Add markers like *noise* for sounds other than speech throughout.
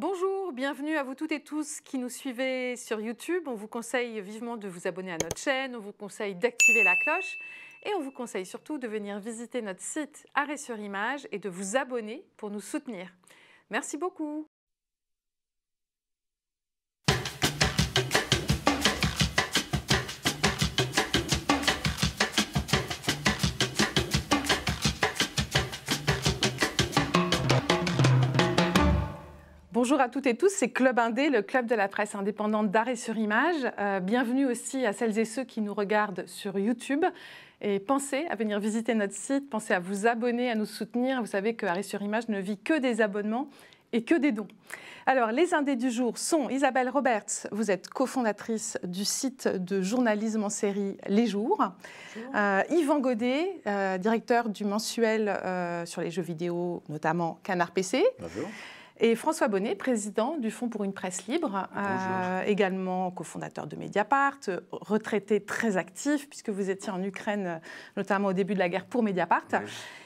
Bonjour, bienvenue à vous toutes et tous qui nous suivez sur YouTube. On vous conseille vivement de vous abonner à notre chaîne, on vous conseille d'activer la cloche et on vous conseille surtout de venir visiter notre site Arrêt sur Image et de vous abonner pour nous soutenir. Merci beaucoup. Bonjour à toutes et tous, c'est Club Indé, le club de la presse indépendante d'arrêt sur image. Euh, bienvenue aussi à celles et ceux qui nous regardent sur YouTube. Et pensez à venir visiter notre site, pensez à vous abonner, à nous soutenir. Vous savez que Arrêt sur image ne vit que des abonnements et que des dons. Alors, les indés du jour sont Isabelle Roberts, vous êtes cofondatrice du site de journalisme en série Les Jours. Euh, Yvan Godet, euh, directeur du mensuel sur les jeux vidéo, notamment Canard PC. Bonjour et François Bonnet, président du Fonds pour une presse libre, euh, également cofondateur de Mediapart, retraité très actif, puisque vous étiez en Ukraine, notamment au début de la guerre pour Mediapart.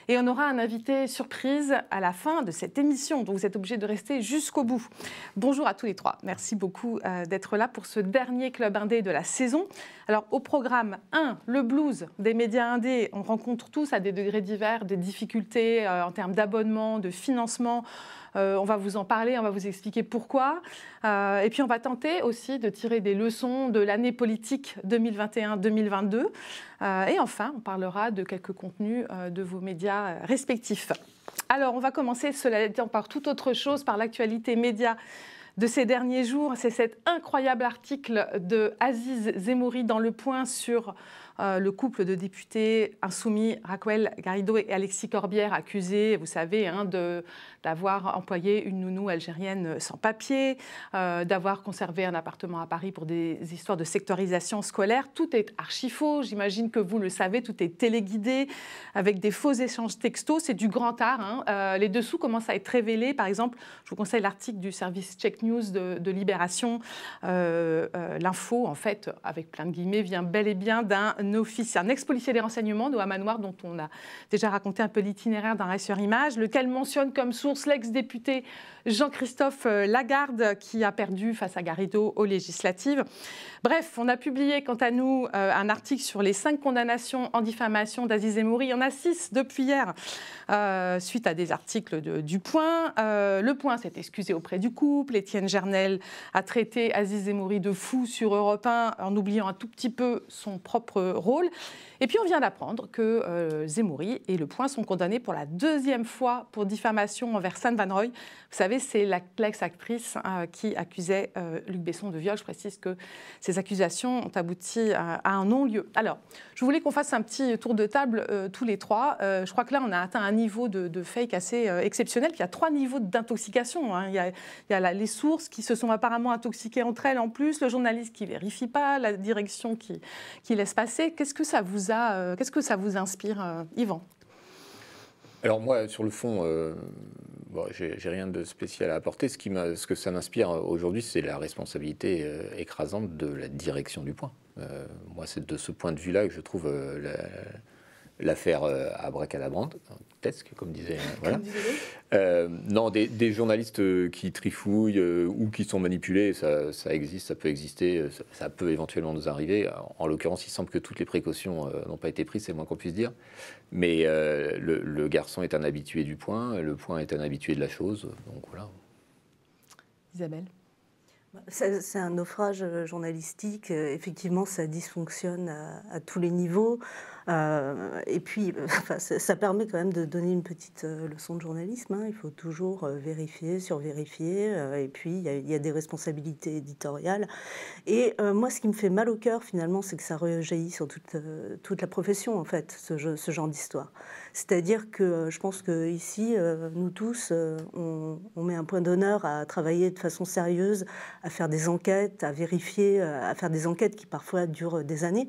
Et on aura un invité surprise à la fin de cette émission, donc vous êtes obligés de rester jusqu'au bout. Bonjour à tous les trois. Merci beaucoup euh, d'être là pour ce dernier club indé de la saison. Alors au programme 1, le blues des médias indés. On rencontre tous à des degrés divers des difficultés euh, en termes d'abonnement, de financement. Euh, on va vous en parler, on va vous expliquer pourquoi. et puis on va tenter aussi de tirer des leçons de l'année politique 2021-2022. Euh, et enfin, on parlera de quelques contenus euh, de vos médias euh, respectifs. Alors, on va commencer, cela étant, par toute autre chose, par l'actualité média de ces derniers jours. C'est cet incroyable article de Aziz Zemouri dans Le Point sur euh, le couple de députés insoumis Raquel Garrido et Alexis Corbière, accusés, vous savez, hein, d'avoir employé une nounou algérienne sans papier, euh, d'avoir conservé un appartement à Paris pour des histoires de sectorisation scolaire. Tout est archi faux. J'imagine que vous le savez, tout est téléguidé avec des faux échanges textos. C'est du grand art. Hein. Euh, les dessous commencent à être révélés. Par exemple, je vous conseille l'article du service Check News de Libération. L'info, en fait, avec plein de guillemets, vient bel et bien d'un officier, un ex-policier des renseignements, de Manoir, dont on a déjà raconté un peu l'itinéraire d'un sur image, lequel mentionne comme source l'ex-député Jean-Christophe euh, Lagarde, qui a perdu face à Garrido aux législatives. Bref, on a publié, quant à nous, euh, un article sur les cinq condamnations en diffamation d'Aziz Emouri. Il y en a six depuis hier, euh, suite à des articles de, du Point. le Point s'est excusé auprès du couple. Étienne Gernel a traité Aziz Emouri de fou sur Europe 1 en oubliant un tout petit peu son propre rôle. Et puis on vient d'apprendre que euh, et Le Point sont condamnés pour la deuxième fois pour diffamation envers sainte Van Roy. Vous savez, c'est l'ex-actrice hein, qui accusait euh, Luc Besson de viol. Je précise que ces accusations ont abouti à, un non-lieu. Alors, je voulais qu'on fasse un petit tour de table euh, tous les trois. Euh, je crois que là, on a atteint un niveau de, fake assez exceptionnel. Il y a trois niveaux d'intoxication. Hein. Il y a, les sources qui se sont apparemment intoxiquées entre elles en plus, le journaliste qui vérifie pas, la direction qui, qui laisse passer. Qu'est-ce que ça vous a euh, qu'est-ce que ça vous inspire, euh, Yvan alors moi, sur le fond, euh, j'ai rien de spécial à apporter. Ce, qui ce que ça m'inspire aujourd'hui, c'est la responsabilité écrasante de la direction du point. moi, c'est de ce point de vue-là que je trouve la, l'affaire euh, tesque, comme disait. *laughs* Voilà. Euh, non, des, journalistes euh, qui trifouillent ou qui sont manipulés, ça, existe, ça peut exister, ça, peut éventuellement nous arriver. En, l'occurrence, il semble que toutes les précautions n'ont pas été prises, c'est le moins qu'on puisse dire. Mais le, garçon est un habitué du point, le point est un habitué de la chose, donc voilà. Isabelle c'est un naufrage journalistique. Effectivement, ça dysfonctionne à tous les niveaux. Euh, et puis, euh, *laughs* enfin, ça, permet quand même de donner une petite euh, leçon de journalisme. Hein. Il faut toujours vérifier, survérifier. et puis, il y, a des responsabilités éditoriales. Et moi, ce qui me fait mal au cœur, finalement, c'est que ça rejaillit sur toute, toute la profession, en fait, ce, genre d'histoire. C'est-à-dire que je pense qu'ici, nous tous, on, on met un point d'honneur à travailler de façon sérieuse, à faire des enquêtes, à vérifier, à faire des enquêtes qui parfois durent des années.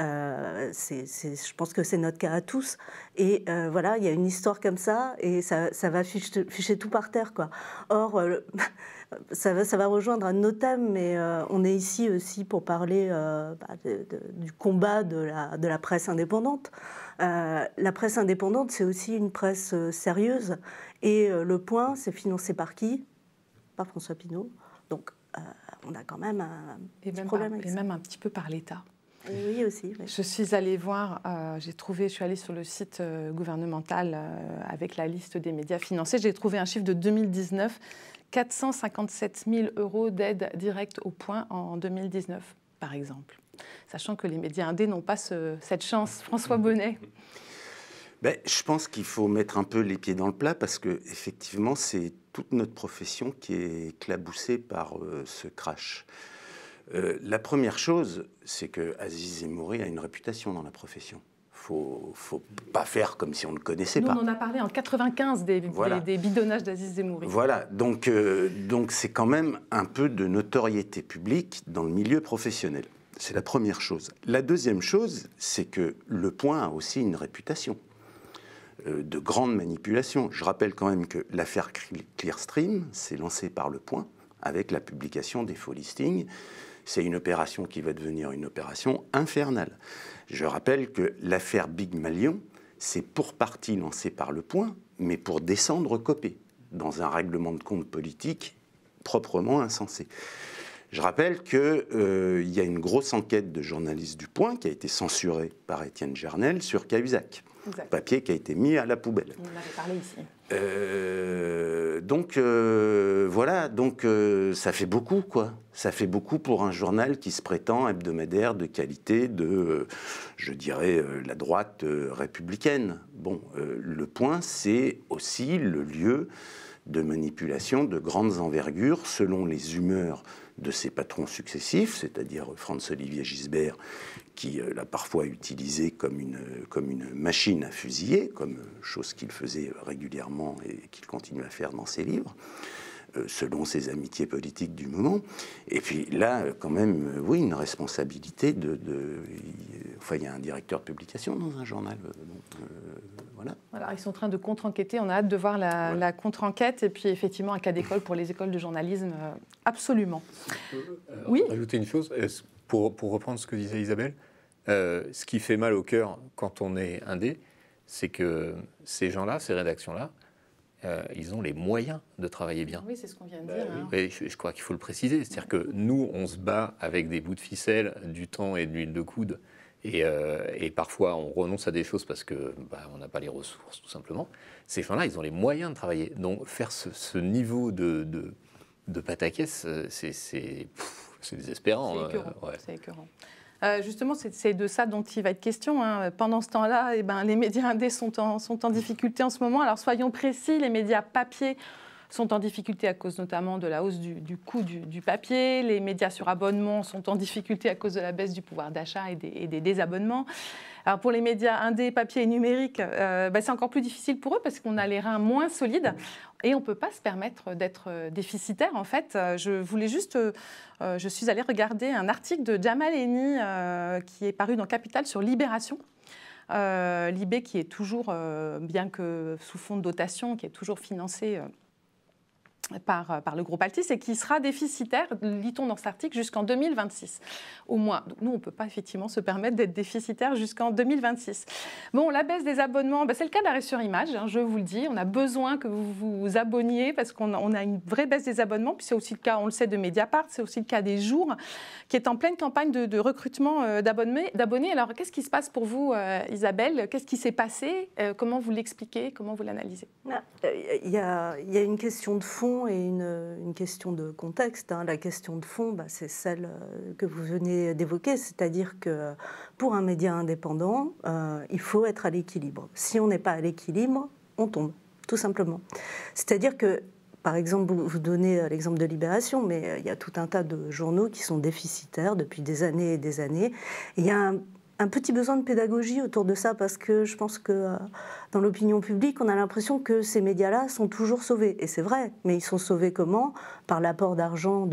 Euh, je pense que c'est notre cas à tous. Et euh, voilà, il y a une histoire comme ça, et ça, va ficher, tout par terre. Quoi. Or, euh, ça, va, ça, va, rejoindre un nos thèmes, mais on est ici aussi pour parler bah, du combat de la, presse indépendante. la presse indépendante, c'est aussi une presse sérieuse. Et le point, c'est financé par qui Par François Pinault. Donc, on a quand même un problème Et même un petit peu par l'État. Oui, aussi. Je suis allée voir, euh, j'ai trouvé, je suis allée sur le site euh, gouvernemental euh, avec la liste des médias financés, j'ai trouvé un chiffre de 2019, 457 000 euros d'aide directe au point en 2019, par exemple. Sachant que les médias indés n'ont pas cette chance. François mmh. Bonnet ben, Je pense qu'il faut mettre un peu les pieds dans le plat parce que effectivement, c'est toute notre profession qui est claboussée par ce crash. Euh, la première chose, c'est que Aziz a une réputation dans la profession. Faut, faut pas faire comme si on ne connaissait pas. On en a parlé en 95 des, des, bidonnages d'Aziz Zemouri. Voilà, euh, donc c'est quand même un peu de notoriété publique dans le milieu professionnel. C'est la première chose. La deuxième chose, c'est que le point a aussi une réputation euh, de grande manipulation. Je rappelle quand même que l'affaire Clearstream, s'est lancée par le point avec la publication des faux listings. C'est une opération qui va devenir une opération infernale. Je rappelle que l'affaire Big Malion, c'est pour partie lancée par le point, mais pour descendre copé dans un règlement de compte politique proprement insensé. Je rappelle qu'il euh, il y a une grosse enquête de journalistes du Point qui a été censurée par Étienne Jernel sur Cahuzac. Papier qui a été mis à la poubelle. On en avait parlé ici. Euh, donc euh, voilà, donc euh, ça fait beaucoup quoi. Ça fait beaucoup pour un journal qui se prétend hebdomadaire de qualité de, je dirais, la droite républicaine. Bon, le point, c'est aussi le lieu de manipulation de grandes envergures selon les humeurs de ses patrons successifs, c'est-à-dire Franz-Olivier Gisbert, qui euh, l'a parfois utilisé comme une, comme une machine à fusiller, comme euh, chose qu'il faisait régulièrement et qu'il continue à faire dans ses livres euh, selon ses amitiés politiques du moment. Et puis là, quand même, oui, une responsabilité de. enfin, il y a un directeur de publication dans un journal. voilà. Alors, ils sont en train de contre-enquêter. On a hâte de voir la, contre-enquête. Et puis, effectivement, un cas d'école pour les écoles de journalisme, absolument. oui. Ajouter une chose, pour, pour reprendre ce que disait Isabelle. Euh, ce qui fait mal au cœur quand on est indé, c'est que ces gens-là, ces rédactions-là, euh, ils ont les moyens de travailler bien. Oui, c'est ce qu'on vient de bah dire. Hein. je, crois qu'il faut le préciser. C'est-à-dire que nous, on se bat avec des bouts de ficelle, du temps et de l'huile de coude. Et, euh, parfois, on renonce à des choses parce qu'on bah, n'a pas les ressources, tout simplement. Ces gens-là, ils ont les moyens de travailler. Donc, faire ce, niveau de, de, de pataquès, c'est désespérant. C'est hein. écœurant. Euh, justement, c'est de ça dont il va être question. Hein. Pendant ce temps-là, eh ben, les médias indés sont en, sont en difficulté en ce moment. Alors soyons précis, les médias papier sont en difficulté à cause notamment de la hausse du, coût du, papier. Les médias sur abonnement sont en difficulté à cause de la baisse du pouvoir d'achat et des, désabonnements. Alors pour les médias indés, papier et numérique, euh, bah, c'est encore plus difficile pour eux parce qu'on a les reins moins solides et on ne peut pas se permettre d'être euh, déficitaire. En fait, euh, je voulais juste, je suis allée regarder un article de Jamal Eni qui est paru dans Capital sur Libération. Libé qui est toujours, bien que sous fond de dotation, qui est toujours financé euh, par, le groupe Altis et qui sera déficitaire, lit-on dans cet article, jusqu'en 2026 au moins. nous, on ne peut pas effectivement se permettre d'être déficitaire jusqu'en 2026. Bon, la baisse des abonnements, bah, c'est le cas d'arrêt sur image, hein, je vous le dis. On a besoin que vous vous abonniez parce qu'on a une vraie baisse des abonnements. Puis c'est aussi le cas, on le sait, de Mediapart, c'est aussi le cas des jours, qui est en pleine campagne de, recrutement euh, d'abonnés. Alors, qu'est-ce qui se passe pour vous, euh, Isabelle Qu'est-ce qui s'est passé Comment vous l'expliquez Comment vous l'analysez ah, Il y a une question de fond et une, question de contexte. Hein. La question de fond, bah, c'est celle euh, que vous venez d'évoquer, c'est-à-dire que euh, pour un média indépendant, euh, il faut être à l'équilibre. Si on n'est pas à l'équilibre, on tombe, tout simplement. C'est-à-dire que par exemple, vous donnez l'exemple de Libération, mais il y a tout un tas de journaux qui sont déficitaires depuis des années et des années. il y a un, petit besoin de pédagogie autour de ça parce que je pense que dans l'opinion publique, on a l'impression que ces médias-là sont toujours sauvés. Et c'est vrai, mais ils sont sauvés comment Par l'apport d'argent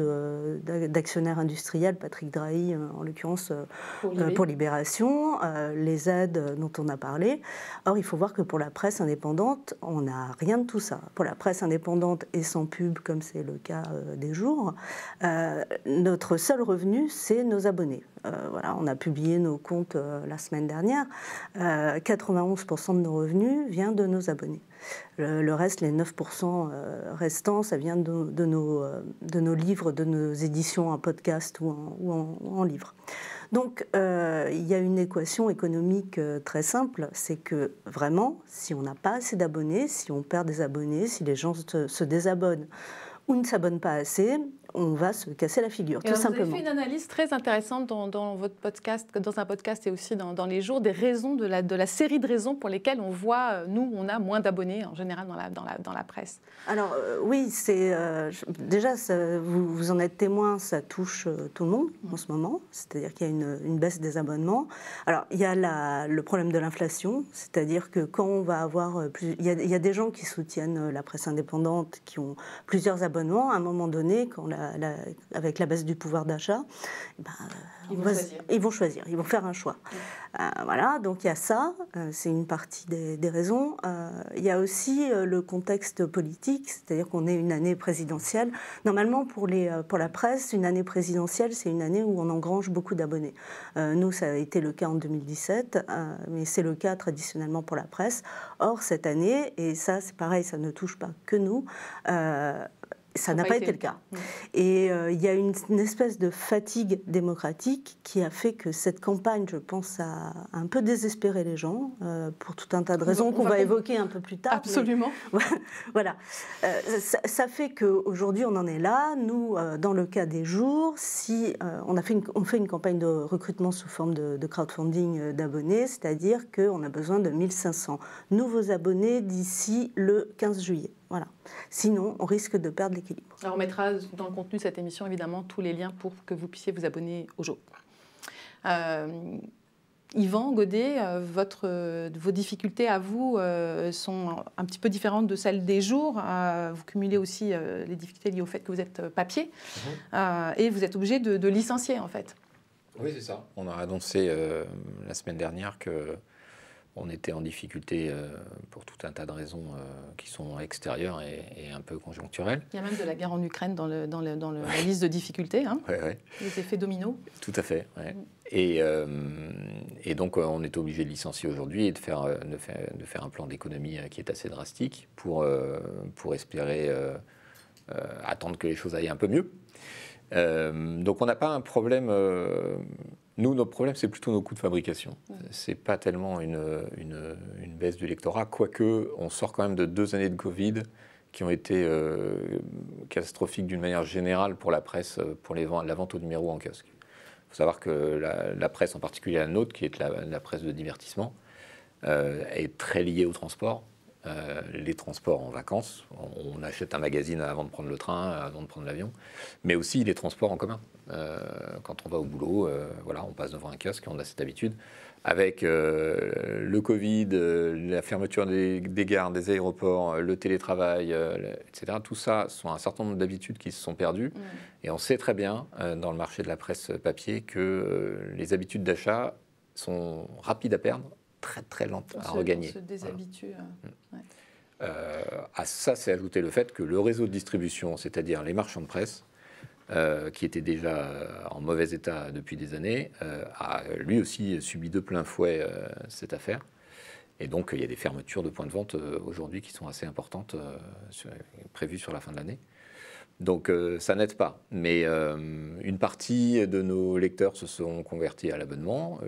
d'actionnaires industriels, Patrick Drahi euh, en l'occurrence euh, pour, euh, Libération, les aides dont on a parlé. Or, il faut voir que pour la presse indépendante, on n'a rien de tout ça. Pour la presse indépendante et sans pub, comme c'est le cas des jours, notre seul revenu, c'est nos abonnés. voilà, on a publié nos comptes la semaine dernière. 91% de nos revenus vient de nos abonnés. Le, reste, les 9% euh, restants, ça vient de, de, nos, euh, de, nos, livres, de nos éditions en podcast ou en, livre. Donc, euh, il y a une équation économique très simple, c'est que vraiment, si on n'a pas assez d'abonnés, si on perd des abonnés, si les gens se, se désabonnent ou ne s'abonnent pas assez, on va se casser la figure, tout simplement. Vous avez fait une analyse très intéressante dans, votre podcast, dans un podcast et aussi dans, les jours, des raisons de la, de la, série de raisons pour lesquelles on voit, euh, nous, on a moins d'abonnés en général dans la, dans la, dans la presse. Alors euh, oui, c'est euh, déjà, vous, vous, en êtes témoin, ça touche tout le monde en ce moment, c'est-à-dire qu'il y a une, baisse des abonnements. Alors il y a le problème de l'inflation, c'est-à-dire que quand on va avoir... il, y a, il y a des gens qui soutiennent la presse indépendante, qui ont plusieurs abonnements, à un moment donné, quand la avec la baisse du pouvoir d'achat, eh ben, ils, vont choisir, ils vont faire un choix. Mm. Euh, voilà, donc il y a ça, euh, c'est une partie des, raisons. Euh, il y a aussi le contexte politique, c'est-à-dire qu'on est une année présidentielle. Normalement, pour, les, pour la presse, une année présidentielle, c'est une année où on engrange beaucoup d'abonnés. nous, ça a été le cas en 2017, mais c'est le cas traditionnellement pour la presse. Or, cette année, et ça, c'est pareil, ça ne touche pas que nous, ça n'a pas, été, le cas. Mmh. Et euh, il y a une, espèce de fatigue démocratique qui a fait que cette campagne, je pense, a un peu désespéré les gens euh, pour tout un tas de raisons qu'on va, évoquer un peu plus tard. Absolument. *laughs* voilà. Euh, ça, ça, fait qu'aujourd'hui, on en est là. Nous, dans le cas des jours, si on, a fait une, on fait une campagne de recrutement sous forme de, de crowdfunding d'abonnés, c'est-à-dire qu'on a besoin de 1500 nouveaux abonnés d'ici le 15 juillet. Voilà. Sinon, on risque de perdre l'équilibre. Alors, on mettra dans le contenu de cette émission, évidemment, tous les liens pour que vous puissiez vous abonner au jour. Euh, Yvan Godet, euh, votre, euh, vos difficultés à vous sont un petit peu différentes de celles des jours. vous cumulez aussi les difficultés liées au fait que vous êtes papier mhm. et vous êtes obligé de, de, licencier, en fait. Oui, c'est ça. On a annoncé la semaine dernière que on était en difficulté euh, pour tout un tas de raisons euh, qui sont extérieures et, un peu conjoncturelles. Il y a même de la guerre en Ukraine dans, la liste de difficultés, hein ouais, les effets dominos. Tout à fait. Mm. Euh, et, donc on est obligé de licencier aujourd'hui et de faire, un plan d'économie qui est assez drastique pour espérer attendre que les choses aillent un peu mieux. donc on n'a pas un problème nous, notre problème, c'est plutôt nos coûts de fabrication. Ce C'est pas tellement une, baisse du lectorat, quoique on sort quand même de deux années de Covid qui ont été euh, catastrophiques d'une manière générale pour la presse, euh, pour les, la vente au numéro en casque. Il faut savoir que la, presse, en particulier la nôtre, qui est la, presse de divertissement, euh, est très liée au transport. les transports en vacances. on, achète un magazine avant de prendre le train, avant de prendre l'avion, mais aussi les transports en commun. Euh, quand on va au boulot, euh, voilà, on passe devant un kiosque, on a cette habitude. Avec euh, le Covid, la fermeture des, gares, des aéroports, le télétravail, etc., tout ça sont un certain nombre d'habitudes qui se sont perdues. Mm. Et on sait très bien, dans le marché de la presse papier, que les habitudes d'achat sont rapides à perdre, très très lentes à regagner. On se déshabitue. Mm. à ça, c'est ajouté le fait que le réseau de distribution, c'est-à-dire les marchands de presse, euh, qui était déjà euh, en mauvais état depuis des années, euh, a lui aussi subi de plein fouet cette affaire. Et donc, il y a des fermetures de points de vente aujourd'hui qui sont assez importantes, prévues sur la fin de l'année. Donc, ça n'aide pas. Mais une partie de nos lecteurs se sont convertis à l'abonnement.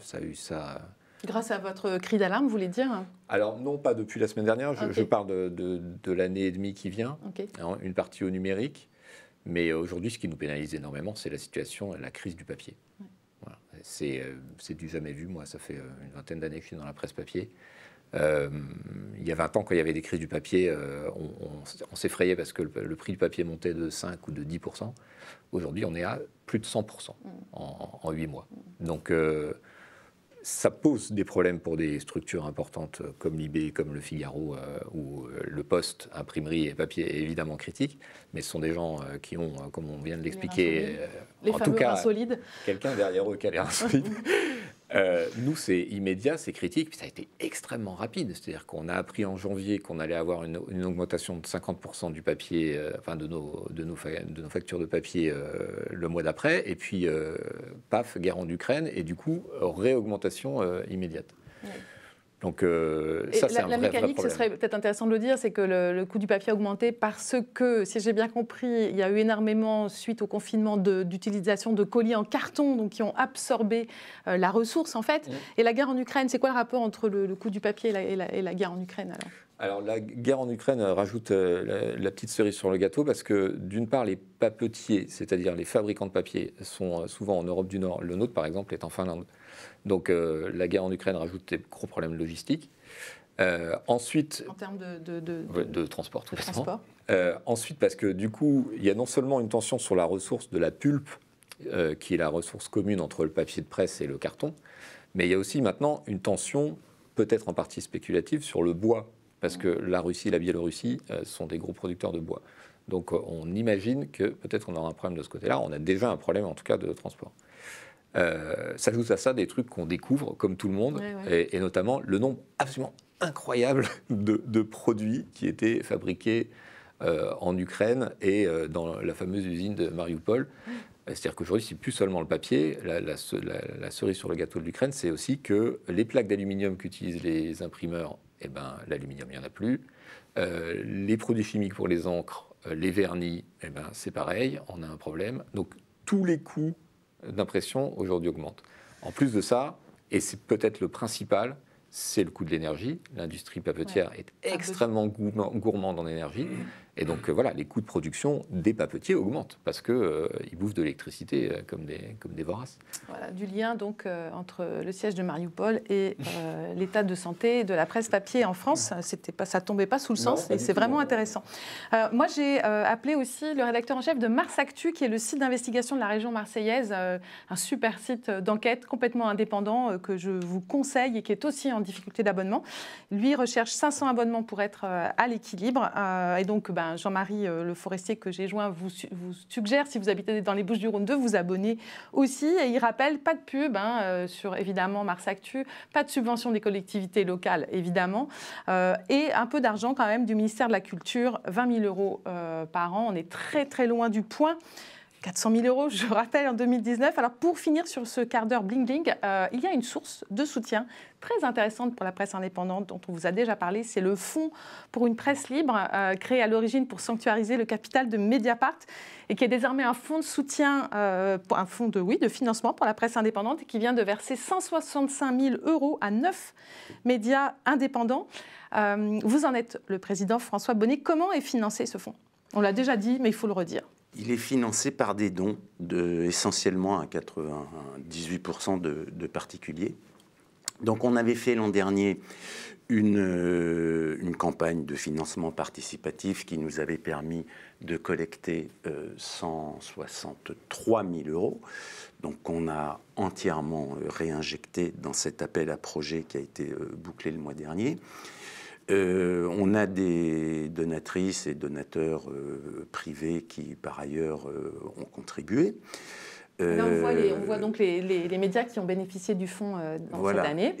ça a eu ça. Grâce à votre cri d'alarme, vous voulez dire Alors non, pas depuis la semaine dernière. Je, parle de, l'année et demie qui vient. Hein, une partie au numérique. Mais euh, aujourd'hui, ce qui nous pénalise énormément, c'est la situation, euh, la crise du papier. Euh, c'est, du jamais vu, moi, ça fait une vingtaine d'années que je suis dans la presse papier. il y a 20 ans, quand il y avait des crises du papier, on, s'effrayait parce que le, prix du papier montait de 5 ou de 10 Aujourd'hui, on est à plus de 100 mm. en, en, 8 mois. Mm. Donc, ça pose des problèmes pour des structures importantes euh, comme l'IB, comme le Figaro euh, ou euh, le Poste, imprimerie et papier est évidemment critique, mais ce sont des gens qui ont, comme on vient de l'expliquer, en tout cas, quelqu'un derrière eux qui a l'air insolide, *laughs* Euh, nous, c'est immédiat, c'est critique, puis ça a été extrêmement rapide. C'est-à-dire qu'on a appris en janvier qu'on allait avoir une, augmentation de 50% du papier, euh, enfin de nos, de, factures de papier euh, le mois d'après, et puis paf, guerre en Ukraine, et du coup, réaugmentation immédiate. Euh, la mécanique, ce serait peut-être intéressant de le dire, c'est que le, coût du papier a augmenté parce que, si j'ai bien compris, il y a eu énormément, suite au confinement, d'utilisation de, colis en carton, donc qui ont absorbé euh, la ressource, en fait. Mm. Et la guerre en Ukraine, c'est quoi le rapport entre le, coût du papier et la, guerre en Ukraine, alors alors la guerre en Ukraine euh, rajoute la, petite cerise sur le gâteau parce que d'une part les papetiers, c'est-à-dire les fabricants de papier, sont souvent en Europe du Nord. Le nôtre par exemple est en Finlande. Donc euh, la guerre en Ukraine rajoute des gros problèmes logistiques. Euh, ensuite, en termes de, transport, tout simplement. – euh, ensuite, parce que du coup, il y a non seulement une tension sur la ressource de la pulpe, euh, qui est la ressource commune entre le papier de presse et le carton, mais il y a aussi maintenant une tension, peut-être en partie spéculative, sur le bois, parce que la Russie et la Biélorussie sont des gros producteurs de bois. Donc on imagine que peut-être on aura un problème de ce côté-là. On a déjà un problème en tout cas de transport. Euh, ça S'ajoute à ça des trucs qu'on découvre, comme tout le monde, Et, notamment le nombre absolument incroyable *laughs* de, produits qui étaient fabriqués euh, en Ukraine et euh, dans la fameuse usine de Mariupol. C'est-à-dire qu'aujourd'hui, c'est plus seulement le papier. La, cerise sur le gâteau de l'Ukraine, c'est aussi que les plaques d'aluminium qu'utilisent les imprimeurs, eh ben, l'aluminium, il n'y en a plus. les produits chimiques pour les encres, les vernis, eh ben, c'est pareil, on a un problème. Donc tous les coûts d'impression aujourd'hui augmente. En plus de ça, et c'est peut-être le principal, c'est le coût de l'énergie. L'industrie papetière est extrêmement gourmande en énergie. Et donc euh, voilà, les coûts de production des papetiers augmentent parce qu'ils euh, ils bouffent de l'électricité euh, comme, des, comme des voraces. Voilà, du lien donc entre le siège de Marioupol et *laughs* l'état de santé de la presse papier en France. C'était pas, ça tombait pas sous le sens et c'est vraiment intéressant. moi, j'ai appelé aussi le rédacteur en chef de Mars Actu, qui est le site d'investigation de la région marseillaise, un super site d'enquête complètement indépendant que je vous conseille et qui est aussi en difficulté d'abonnement. Lui recherche 500 abonnements pour être à l'équilibre. et donc, ben, Jean-Marie euh, Le Forestier que j'ai joint vous, suggère, si vous habitez dans les Bouches-du-Rhône, de vous abonner aussi. Et il rappelle, pas de pub hein, euh, sur évidemment Mars Actu, pas de subvention des collectivités locales évidemment, euh, et un peu d'argent quand même du ministère de la Culture, 20 000 euros par an. On est très très loin du point. 400 000 euros, je rappelle, en 2019. Alors pour finir sur ce quart d'heure bling bling, euh, il y a une source de soutien très intéressante pour la presse indépendante dont on vous a déjà parlé, c'est le Fonds pour une presse libre, euh, créé à l'origine pour sanctuariser le capital de Mediapart et qui est désormais un fonds de soutien, euh, un fonds de, oui, de financement pour la presse indépendante et qui vient de verser 165 000 euros à neuf médias indépendants. vous en êtes le président François Bonnet. Comment est financé ce fonds On l'a déjà dit, mais il faut le redire. Il est financé par des dons, de, essentiellement à 98% de, particuliers. Donc on avait fait l'an dernier euh, une, campagne de financement participatif qui nous avait permis de collecter 163 euh, 000 euros. Donc on a entièrement euh, réinjecté dans cet appel à projet qui a été bouclé le mois dernier. Euh, on a des donatrices et donateurs euh, privés qui, par ailleurs, euh, ont contribué. on, voit donc les, médias qui ont bénéficié du fonds dans cette année.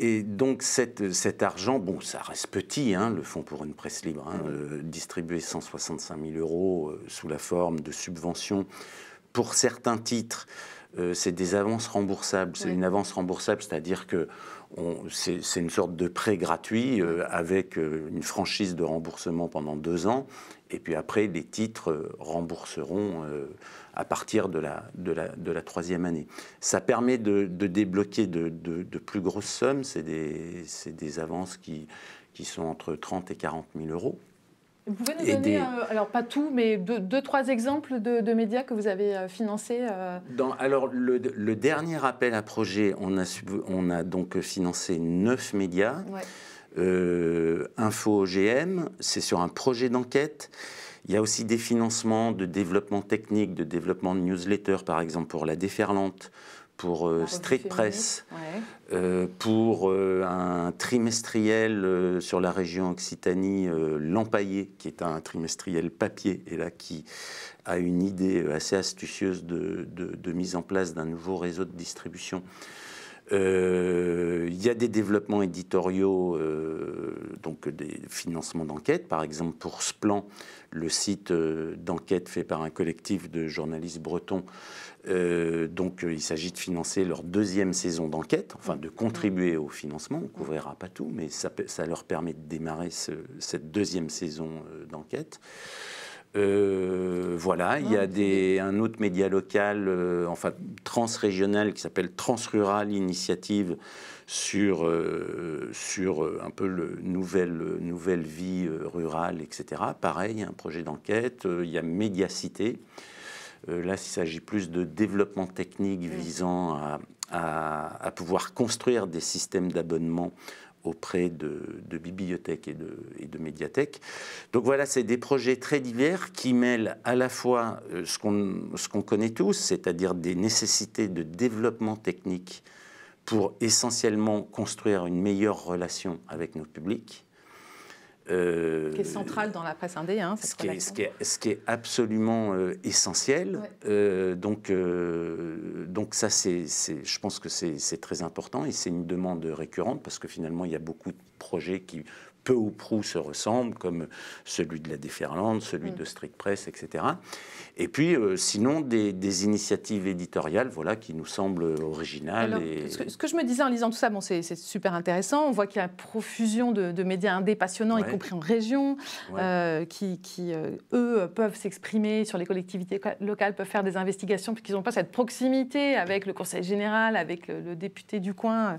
Et, donc cet argent, bon, ça reste petit, hein, le fonds pour une presse libre, hein, distribué 165 000 euros sous la forme de subventions pour certains titres. c'est des avances remboursables. C'est une avance remboursable, c'est-à-dire que c'est une sorte de prêt gratuit euh, avec euh, une franchise de remboursement pendant deux ans. Et puis après, les titres euh, rembourseront à partir de la, troisième année. Ça permet de, débloquer de, plus grosses sommes. C'est des, avances qui, qui sont entre 30 et 40 000 euros. Vous pouvez nous donner, euh, alors pas tout, mais deux, trois exemples de, médias que vous avez euh, financés euh Alors, le, dernier appel à projet, on a, on a donc financé neuf médias. Info OGM, c'est sur un projet d'enquête. Il y a aussi des financements de développement technique, de développement de newsletter, par exemple, pour La Déferlante pour euh, Street Press, euh, pour euh, un trimestriel sur la région Occitanie, L'Empaillé, qui est un trimestriel papier, et là qui a une idée assez astucieuse de, mise en place d'un nouveau réseau de distribution. Il y a des développements éditoriaux, donc des financements d'enquête, par exemple pour Splan, le site d'enquête fait par un collectif de journalistes bretons euh, donc euh, il s'agit de financer leur deuxième saison d'enquête, enfin de contribuer au financement. On ne couvrira pas tout, mais ça, leur permet de démarrer cette deuxième saison euh, d'enquête. voilà, il y a ah, des, un autre média local, enfin transrégional, qui s'appelle Transrural Initiative sur, sur un peu le nouvelle, nouvelle vie rurale, etc. Pareil, un projet d'enquête, il y a Médiacité. Euh, là, il s'agit plus de développement technique mm. visant à, pouvoir construire des systèmes d'abonnement auprès de, bibliothèques et de, médiathèques. Donc voilà, c'est des projets très divers qui mêlent à la fois euh, ce qu'on connaît tous, c'est-à-dire des nécessités de développement technique pour essentiellement construire une meilleure relation avec nos publics, euh, qui est central dans la presse indé. Hein, ce, qui est, ce, qui est, ce, qui est, absolument euh, essentiel. Euh, donc, donc ça, c'est, je pense que c'est très important et c'est une demande récurrente parce que finalement, il y a beaucoup de projets qui peu ou prou se ressemblent, comme celui de la Déferlande, celui mm. de Strict Press, etc. Et puis, euh, sinon, des, initiatives éditoriales, voilà, qui nous semblent originales. ce, que, je me disais en lisant tout ça, bon, c'est super intéressant. On voit qu'il y a profusion de, médias indés passionnants, y compris en région, euh, qui, euh, eux, peuvent s'exprimer sur les collectivités locales, peuvent faire des investigations, puisqu'ils n'ont pas cette proximité avec le conseil général, avec le député du coin.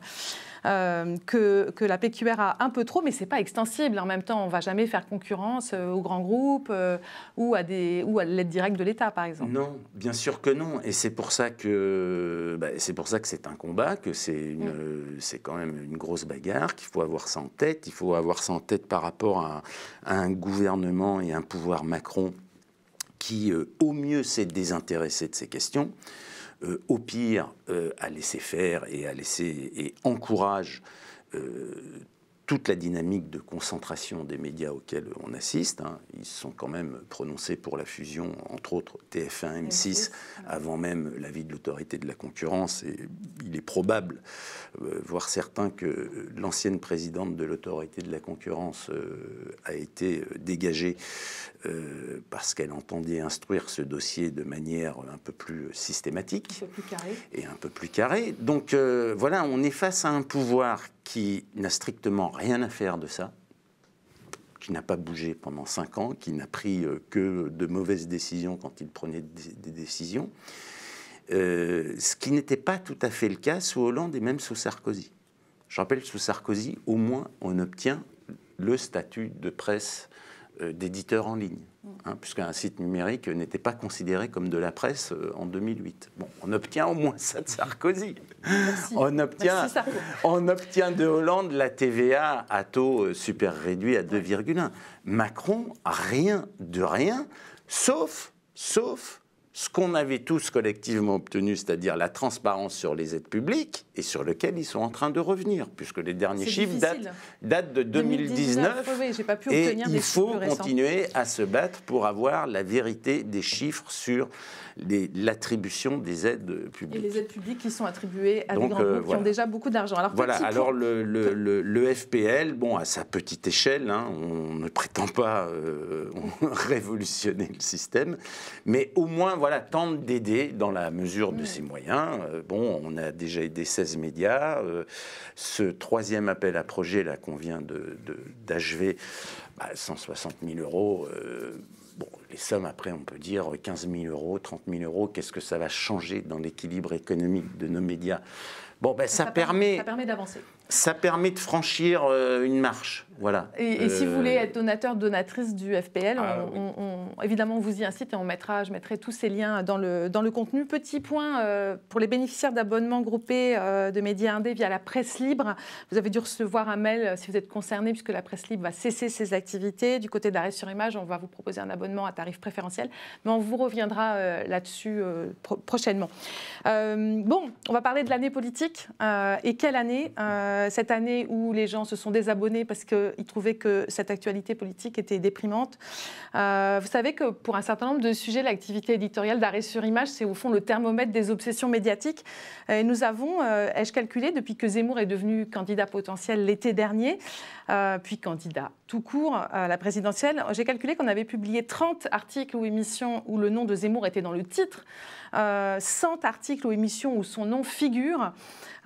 Euh, que, la PQR a un peu trop, mais ce n'est pas extensible. En même temps, on ne va jamais faire concurrence euh, aux grands groupes euh, ou à, l'aide directe de l'État, par exemple. Non, bien sûr que non. Et c'est pour ça que bah, c'est pour ça que c'est un combat, que mm. c'est quand même une grosse bagarre, qu'il faut avoir ça en tête. Il faut avoir ça en tête par rapport à, un gouvernement et un pouvoir Macron qui, au mieux, s'est désintéressé de ces questions. Euh, au pire, euh, à laisser faire et à laisser et encourage euh, toute la dynamique de concentration des médias auxquels on assiste. Hein. Ils sont quand même prononcés pour la fusion, entre autres TF1, M6, avant même l'avis de l'autorité de la concurrence. Et il est probable, euh, voire certain, que l'ancienne présidente de l'autorité de la concurrence euh, a été euh, dégagée parce qu'elle entendait instruire ce dossier de manière un peu plus systématique. Un peu plus carré. Et un peu plus carré. Donc voilà, on est face à un pouvoir qui n'a strictement rien à faire de ça, qui n'a pas bougé pendant cinq ans, qui n'a pris euh, que de mauvaises décisions quand il prenait des, décisions, euh, ce qui n'était pas tout à fait le cas sous Hollande et même sous Sarkozy. Je rappelle, sous Sarkozy, au moins, on obtient le statut de presse euh, d'éditeurs en ligne, hein, puisqu'un site numérique n'était pas considéré comme de la presse euh, en 2008. Bon, on obtient au moins ça de Sarkozy. On, obtient, on obtient de Hollande la TVA à taux euh, super réduit à 2,1. Macron, rien de rien, sauf, sauf ce qu'on avait tous collectivement obtenu, c'est-à-dire la transparence sur les aides publiques, et sur lequel ils sont en train de revenir, puisque les derniers chiffres datent, de 2019. et il faut continuer à se battre pour avoir la vérité des chiffres sur l'attribution des aides publiques. Et les aides publiques qui sont attribuées à des grands euh, groupes qui ont déjà beaucoup d'argent. Alors, voilà, alors le, FPL, bon, à sa petite échelle, hein, on ne prétend pas euh, *laughs* révolutionner le système, mais au moins, voilà, tente d'aider dans la mesure de ses moyens. Euh, bon, on a déjà aidé 16 médias. ce troisième appel à projet, là, qu'on vient d'achever, 160 bah, 000 euros les sommes, après, on peut dire 15 000 euros, 30 000 euros, qu'est-ce que ça va changer dans l'équilibre économique de nos médias Bon, ben, ça, ça permet d'avancer ça permet de franchir euh, une marche. Voilà. Et, si vous euh, voulez être donateur, donatrice du FPL, ah, on, évidemment, on vous y incite et on mettra, je mettrai tous ces liens dans le, dans le contenu. Petit point, euh, pour les bénéficiaires d'abonnements groupés de médias indés via la presse libre, vous avez dû recevoir un mail si vous êtes concerné, puisque la presse libre va cesser ses activités. Du côté d'arrêt sur image, on va vous proposer un abonnement à tarif préférentiel, mais on vous reviendra là-dessus prochainement. bon, on va parler de l'année politique. et quelle année euh, cette année où les gens se sont désabonnés parce qu'ils trouvaient que cette actualité politique était déprimante. Euh, vous savez que pour un certain nombre de sujets, l'activité éditoriale d'arrêt sur image, c'est au fond le thermomètre des obsessions médiatiques. Et nous avons, euh, ai-je calculé, depuis que Zemmour est devenu candidat potentiel l'été dernier, puis candidat tout court à la présidentielle, j'ai calculé qu'on avait publié 30 articles ou émissions où le nom de Zemmour était dans le titre. Euh, cent 100 articles ou émissions où son nom figure,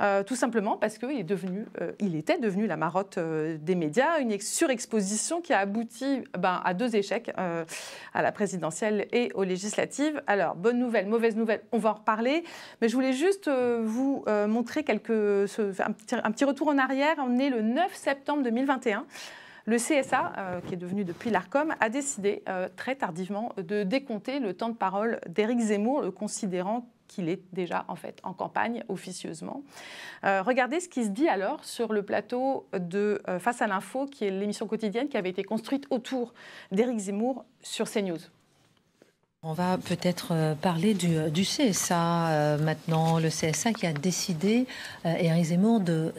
euh, tout simplement parce qu'il est devenu, euh, il était devenu la marotte des médias, une surexposition qui a abouti ben, à deux échecs, à la présidentielle et aux législatives. Alors, bonne nouvelle, mauvaise nouvelle, on va en reparler, mais je voulais juste vous montrer quelques, un, petit, un petit retour en arrière. On est le 9 septembre 2021. Le CSA, euh, qui est devenu depuis l'ARCOM, a décidé euh, très tardivement de décompter le temps de parole d'Éric Zemmour, le considérant qu'il est déjà en fait en campagne officieusement. Euh, regardez ce qui se dit alors sur le plateau de Face à l'info, qui est l'émission quotidienne qui avait été construite autour d'Éric Zemmour sur CNews. On va peut-être parler du, CSA maintenant, le CSA qui a décidé, Éric Zemmour, de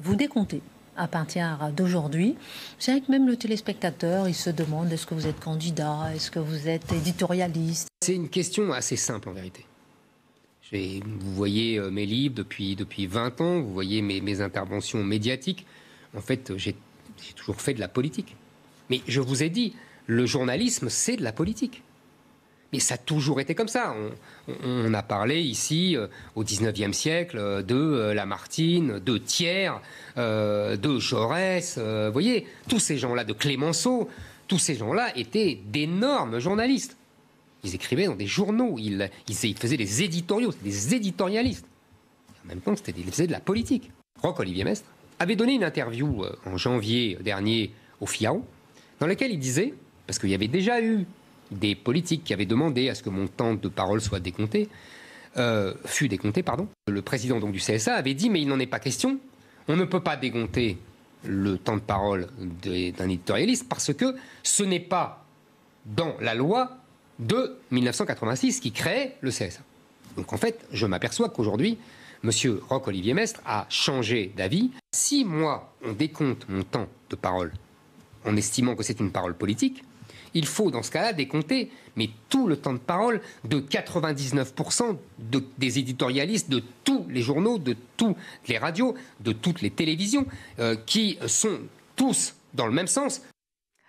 vous décompter à partir d'aujourd'hui. C'est vrai que même le téléspectateur, il se demande est-ce que vous êtes candidat, est-ce que vous êtes éditorialiste C'est une question assez simple en vérité. Vous voyez euh, mes livres depuis, depuis 20 ans, vous voyez mes interventions médiatiques. En fait, j'ai toujours fait de la politique. Mais je vous ai dit, le journalisme, c'est de la politique. Mais ça a toujours été comme ça. On, a parlé ici, euh, au 19e siècle, euh, de euh, Lamartine, de Thiers, de Jaurès, vous voyez, tous ces gens-là, de Clémenceau, tous ces gens-là étaient d'énormes journalistes. Ils écrivaient dans des journaux, ils, faisaient des éditoriaux, des éditorialistes. en même temps, c'était des, de la politique. Roque Olivier Mestre avait donné une interview en janvier dernier au FIAO, dans laquelle il disait, parce qu'il y avait déjà eu des politiques qui avaient demandé à ce que mon temps de parole soit décompté, euh, fut décompté, pardon. Le président donc, du CSA avait dit, mais il n'en est pas question, on ne peut pas décompter le temps de parole d'un éditorialiste parce que ce n'est pas dans la loi de 1986 qui crée le CSA. Donc en fait, je m'aperçois qu'aujourd'hui, M. Roque olivier Mestre a changé d'avis. Si moi, on décompte mon temps de parole en estimant que c'est une parole politique, il faut, dans ce cas-là, décompter, mais tout le temps de parole de 99% des éditorialistes de tous les journaux, de toutes les radios, de toutes les télévisions, euh, qui sont tous dans le même sens.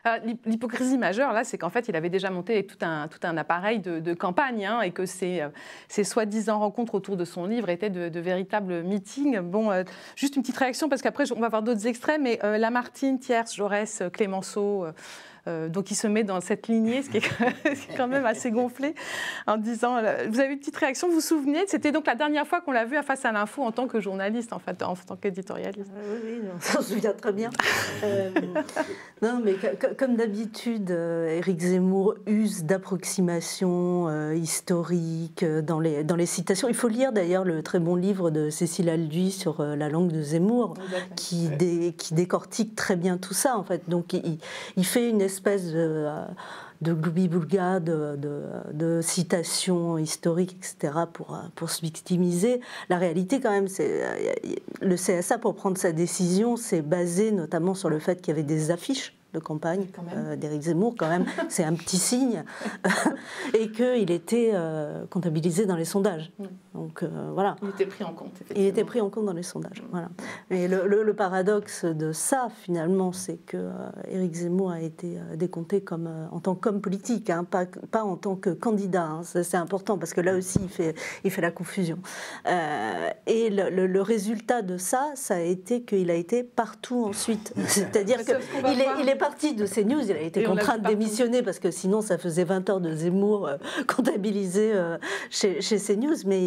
Euh, l'hypocrisie majeure, là, c'est qu'en fait, il avait déjà monté tout un, tout un appareil de, campagne hein, et que euh, ces, soi-disant rencontres autour de son livre étaient de, véritables meetings. Bon, juste une petite réaction, parce qu'après, on va voir d'autres extraits, mais la Lamartine, Thiers, Jaurès, Clémenceau, euh, donc il se met dans cette lignée, ce qui est quand même *laughs* assez gonflé, en disant, euh, vous avez une petite réaction, vous vous souvenez, c'était donc la dernière fois qu'on l'a vu à Face à l'info en tant que journaliste, en fait, en tant qu'éditorialiste. Ah oui, oui, on s'en souvient très bien. *laughs* Euh, non, mais comme d'habitude, Éric Zemmour use d'approximations historiques dans les, dans les citations. Il faut lire d'ailleurs le très bon livre de Cécile Alduy sur la langue de Zemmour, qui, qui décortique très bien tout ça, en fait. Donc il, il fait une espèce espèce de, euh, de boulga de, citations historiques, etc., pour, euh, pour se victimiser. La réalité, quand même, c'est euh, le CSA, pour prendre sa décision, s'est basé notamment sur le fait qu'il y avait des affiches de campagne euh, d'Éric Zemmour, quand même, *laughs* c'est un petit signe, *laughs* et qu'il était euh, comptabilisé dans les sondages. Donc euh, voilà. Il était pris en compte. Il était pris en compte dans les sondages. Voilà. Mais le, paradoxe de ça, finalement, c'est que euh, Éric Zemmour a été décompté comme en tant qu'homme politique, hein, pas, pas en tant que candidat. Hein. c'est important parce que là aussi, il fait, il fait la confusion. et le, le, résultat de ça, ça a été qu'il a été partout ensuite. *laughs* C'est-à-dire qu'il est partie de CNews, Il a été contraint de démissionner parce que sinon, ça faisait 20 heures de Zemmour euh, *laughs* comptabilisé euh, chez, CNews. Mais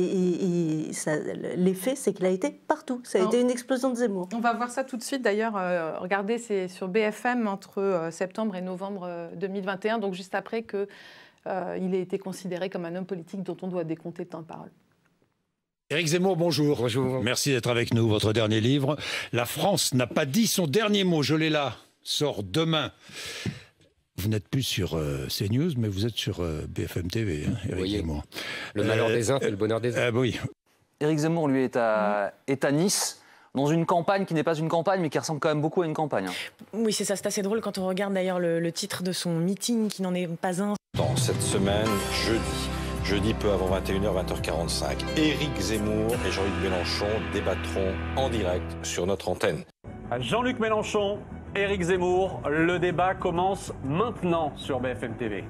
l'effet, c'est qu'il a été partout. Ça a été une explosion de Zemmour. On va voir ça tout de suite. D'ailleurs, euh, regardez, c'est sur BFM entre septembre et novembre 2021, donc juste après que il ait été considéré comme un homme politique dont on doit décompter tant de parole. Éric Zemmour, bonjour. bonjour. Merci d'être avec nous. Votre dernier livre, La France n'a pas dit son dernier mot. Je l'ai là sort demain. Vous n'êtes plus sur euh, CNews, mais vous êtes sur euh, BFM TV, Eric hein, Zemmour. Le malheur euh, des uns et le bonheur des autres. oui. Éric Zemmour, lui, est à, mmh. est à Nice dans une campagne qui n'est pas une campagne, mais qui ressemble quand même beaucoup à une campagne. Hein. Oui, c'est ça, c'est assez drôle quand on regarde d'ailleurs le, titre de son meeting, qui n'en est pas un. Dans cette semaine, jeudi, jeudi peu avant 21h, 20h45, Éric Zemmour et Jean-Luc Mélenchon débattront en direct sur notre antenne. Jean-Luc Mélenchon, Éric Zemmour, le débat commence maintenant sur BFM TV.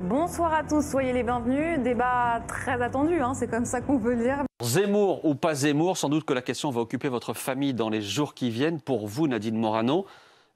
Bonsoir à tous, soyez les bienvenus. Débat très attendu, hein, c'est comme ça qu'on veut dire. Zemmour ou pas Zemmour, sans doute que la question va occuper votre famille dans les jours qui viennent. Pour vous, Nadine Morano,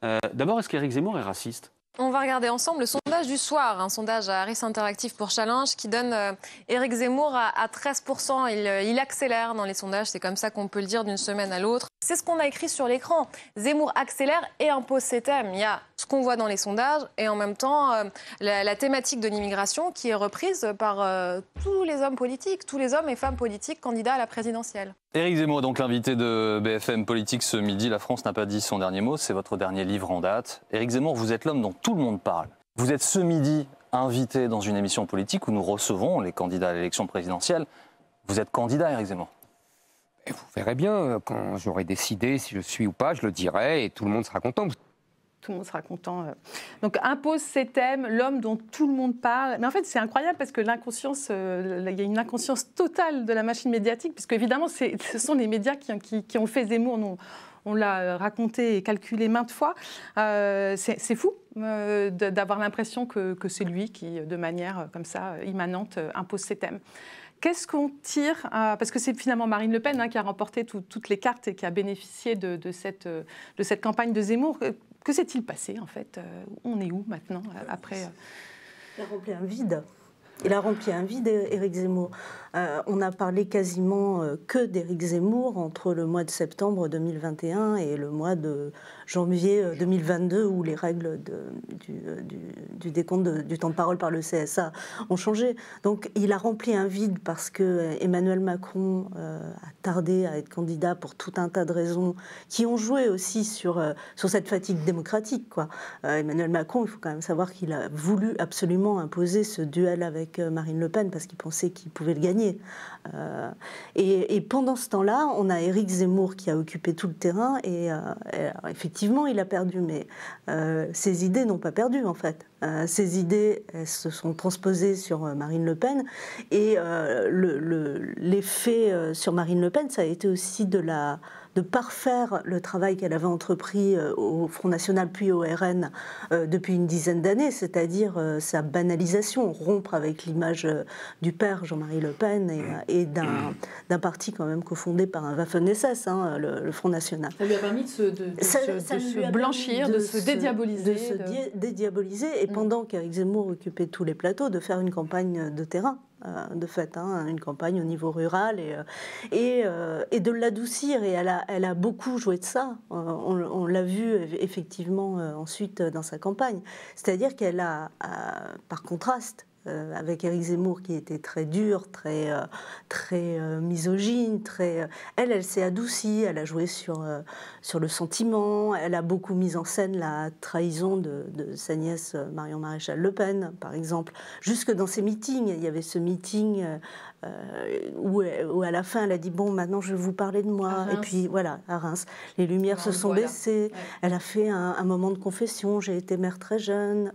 euh, d'abord, est-ce qu'Éric Zemmour est raciste on va regarder ensemble le sondage du soir, un sondage à Harris Interactive pour Challenge qui donne euh, Éric Zemmour à 13%. Il, euh, il accélère dans les sondages, c'est comme ça qu'on peut le dire d'une semaine à l'autre. C'est ce qu'on a écrit sur l'écran. Zemmour accélère et impose ses thèmes. Il y a ce qu'on voit dans les sondages et en même temps euh, la, thématique de l'immigration qui est reprise par euh, tous les hommes politiques, tous les hommes et femmes politiques candidats à la présidentielle. Éric Zemmour, donc l'invité de BFM Politique ce midi, La France n'a pas dit son dernier mot, c'est votre dernier livre en date. Éric Zemmour, vous êtes l'homme dont tout le monde parle. Vous êtes ce midi invité dans une émission politique où nous recevons les candidats à l'élection présidentielle. Vous êtes candidat, Éric Zemmour Vous verrez bien, quand j'aurai décidé si je suis ou pas, je le dirai et tout le monde sera content tout le monde sera content. Euh. Donc impose ses thèmes, l'homme dont tout le monde parle. Mais en fait, c'est incroyable parce que l'inconscience, euh, il y a une inconscience totale de la machine médiatique, puisque évidemment, ce sont les médias qui, ont fait Zemmour. on l'a raconté et calculé maintes fois. Euh, c'est fou d'avoir l'impression que, que c'est lui qui, de manière comme ça, immanente, impose ses thèmes. Qu'est-ce qu'on tire euh, Parce que c'est finalement Marine Le Pen hein, qui a remporté toutes les cartes et qui a bénéficié de, cette, euh, de cette, campagne de Zemmour. Euh, que, s'est-il passé en fait On est où maintenant après Il a rempli un vide. Il a rempli un vide, Éric Zemmour. on a parlé quasiment que d'Éric Zemmour entre le mois de septembre 2021 et le mois de janvier 2022 euh, où les règles euh, du, décompte du temps de parole par le CSA ont changé. Donc il a rempli un vide parce que euh, Emmanuel Macron a tardé à être candidat pour tout un tas de raisons qui ont joué aussi sur, sur cette fatigue démocratique. Quoi. Emmanuel Macron, il faut quand même savoir qu'il a voulu absolument imposer ce duel avec Marine Le Pen parce qu'il pensait qu'il pouvait le gagner. Et, pendant ce temps-là, on a Éric Zemmour qui a occupé tout le terrain et, effectivement, effectivement, il a perdu, mais euh, ses idées n'ont pas perdu, en fait. Euh, ses idées se sont transposées sur euh, Marine Le Pen et l'effet le, sur Marine Le Pen, ça a été aussi de la de parfaire le travail qu'elle avait entrepris euh, au Front National puis au RN euh, depuis une dizaine d'années, c'est-à-dire euh, sa banalisation, rompre avec l'image du père Jean-Marie Le Pen et, mmh. d'un parti quand même cofondé par un Waffen-SS, hein, le, Front National. Ça lui a permis de se, de se blanchir, de, se dédiaboliser. De se dédiaboliser, et mmh. pendant qu'Éric Zemmour occupait tous les plateaux, de faire une campagne de terrain. Euh, de fait, hein, une campagne au niveau rural, et, euh, euh, de l'adoucir. Et elle a, beaucoup joué de ça. on, l'a vu effectivement ensuite dans sa campagne. C'est-à-dire qu'elle a, par contraste, euh, avec Éric Zemmour qui était très dur, très, euh, très euh, misogyne, très. elle, elle s'est adoucie, elle a joué sur, sur le sentiment, elle a beaucoup mis en scène la trahison de, de sa nièce Marion Maréchal Le Pen, par exemple. Jusque dans ses meetings, il y avait ce meeting euh, où, à la fin elle a dit bon maintenant je vais vous parler de moi et puis voilà à Reims les lumières se sont baissées elle a fait un, moment de confession j'ai été mère très jeune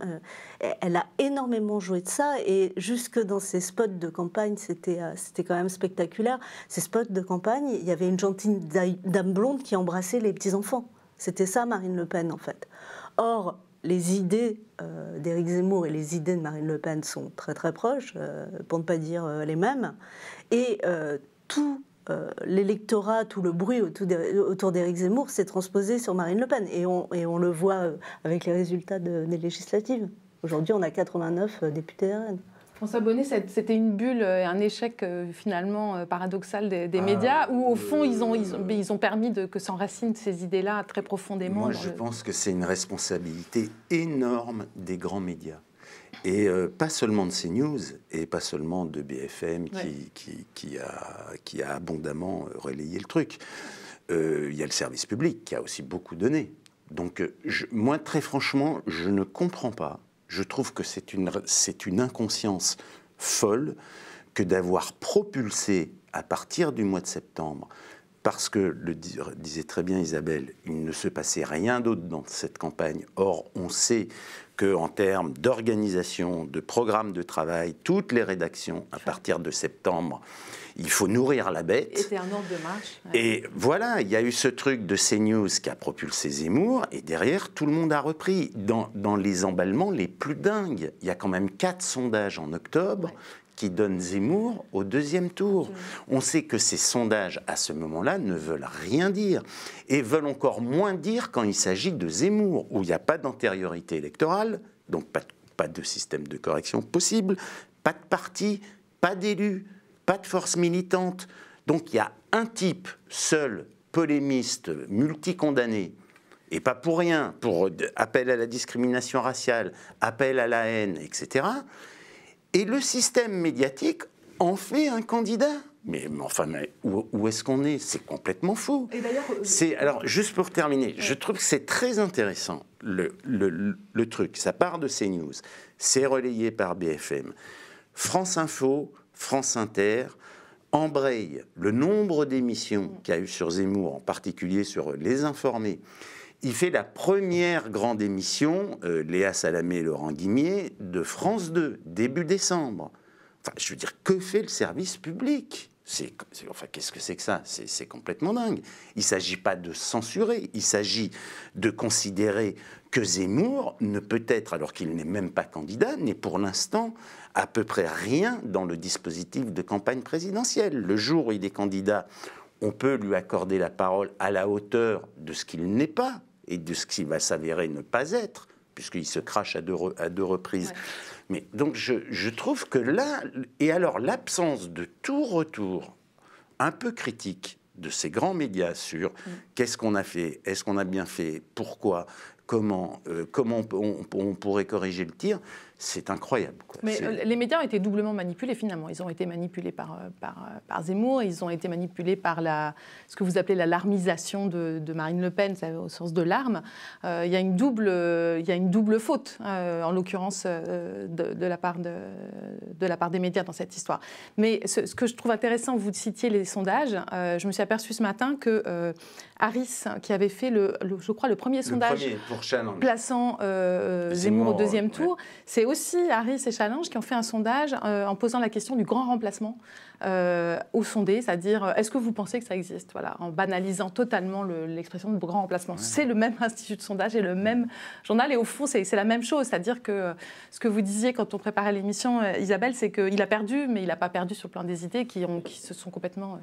euh, elle a énormément joué de ça et jusque dans ces spots de campagne c'était euh, c'était quand même spectaculaire ces spots de campagne il y avait une gentille dame blonde qui embrassait les petits enfants c'était ça Marine Le Pen en fait or les idées euh, d'Éric Zemmour et les idées de Marine Le Pen sont très très proches, euh, pour ne pas dire euh, les mêmes. Et tout l'électorat, tout le bruit autour d'Éric Zemmour s'est transposé sur Marine Le Pen. Et on, et on le voit avec les résultats des législatives. Aujourd'hui, on a 89 députés RN. François Bonnet, c'était une bulle, euh, un échec euh, finalement euh, paradoxal des, ah, médias, où au fond, ils, ont, ils, ont, permis de, que s'enracinent ces idées-là très profondément. Moi, je pense que c'est une responsabilité énorme des grands médias. Et pas seulement de CNews, et pas seulement de BFM qui, qui, a, qui a, abondamment relayé le truc. Il y a le service public qui a aussi beaucoup donné. Donc, moi, très franchement, je ne comprends pas je trouve que c'est une, inconscience folle que d'avoir propulsé à partir du mois de septembre, parce que, le disait très bien Isabelle, il ne se passait rien d'autre dans cette campagne. Or, on sait qu'en termes d'organisation, de programme de travail, toutes les rédactions, à partir de septembre, il faut nourrir la bête. un ordre de marche. Et voilà, il y a eu ce truc de CNews qui a propulsé Zemmour, et derrière, tout le monde a repris. Dans, les emballements les plus dingues, il y a quand même quatre sondages en octobre qui donnent Zemmour au deuxième tour. On sait que ces sondages, à ce moment-là, ne veulent rien dire, et veulent encore moins dire quand il s'agit de Zemmour, où il n'y a pas d'antériorité électorale, donc pas de, pas de système de correction possible, pas de parti, pas d'élu pas de force militante. Donc il y a un type seul, polémiste, multicondamné, et pas pour rien, pour appel à la discrimination raciale, appel à la haine, etc. Et le système médiatique en fait un candidat. Mais, enfin, où, est-ce qu'on est C'est complètement faux. Euh, c'est alors juste pour terminer, je trouve que c'est très intéressant le, le, truc. Ça part de CNews, c'est relayé par BFM, France Info France Inter embraye le nombre d'émissions qu'il a eu sur Zemmour, en particulier sur euh, Les Informés. Il fait la première grande émission, euh, Léa Salamé et Laurent Guimier, de France 2, début décembre. Enfin, je veux dire, que fait le service public c'est, enfin, qu'est-ce que c'est que ça c'est, complètement dingue. Il ne s'agit pas de censurer, il s'agit de considérer que Zemmour ne peut être, alors qu'il n'est même pas candidat, n'est pour l'instant à peu près rien dans le dispositif de campagne présidentielle. Le jour où il est candidat, on peut lui accorder la parole à la hauteur de ce qu'il n'est pas et de ce qu'il va s'avérer ne pas être, puisqu'il se crache à deux, reprises. Mais donc je, trouve que là, et alors l'absence de tout retour un peu critique de ces grands médias sur mm. qu'est-ce qu'on a fait, est-ce qu'on a bien fait, pourquoi, comment, euh, comment on pourrait corriger le tir, c'est incroyable. Mais euh, les médias ont été doublement manipulés finalement. Ils ont été manipulés par, euh, par, euh, par Zemmour, ils ont été manipulés par la, ce que vous appelez la larmisation de, Marine Le Pen, au sens de larmes. Il y, a une double, y a une double faute, en l'occurrence, de, la part de, de, la part des médias dans cette histoire. Mais ce, que je trouve intéressant, vous citiez les sondages, je me suis aperçu ce matin que Harris, qui avait fait, le, je crois, le premier sondage plaçant Zemmour, au deuxième tour, c'est aussi Harris et Challenge qui ont fait un sondage euh, en posant la question du grand remplacement euh, aux sondés, c'est-à-dire euh, est-ce que vous pensez que ça existe voilà, En banalisant totalement l'expression de grand remplacement. C'est le même *laughs* institut de sondage et le même journal. Et au fond, c'est la même chose. C'est-à-dire que euh, ce que vous disiez quand on préparait l'émission, Isabelle, c'est qu'il a perdu, mais il n'a pas perdu sur le plan des idées qui, ont, qui se sont complètement.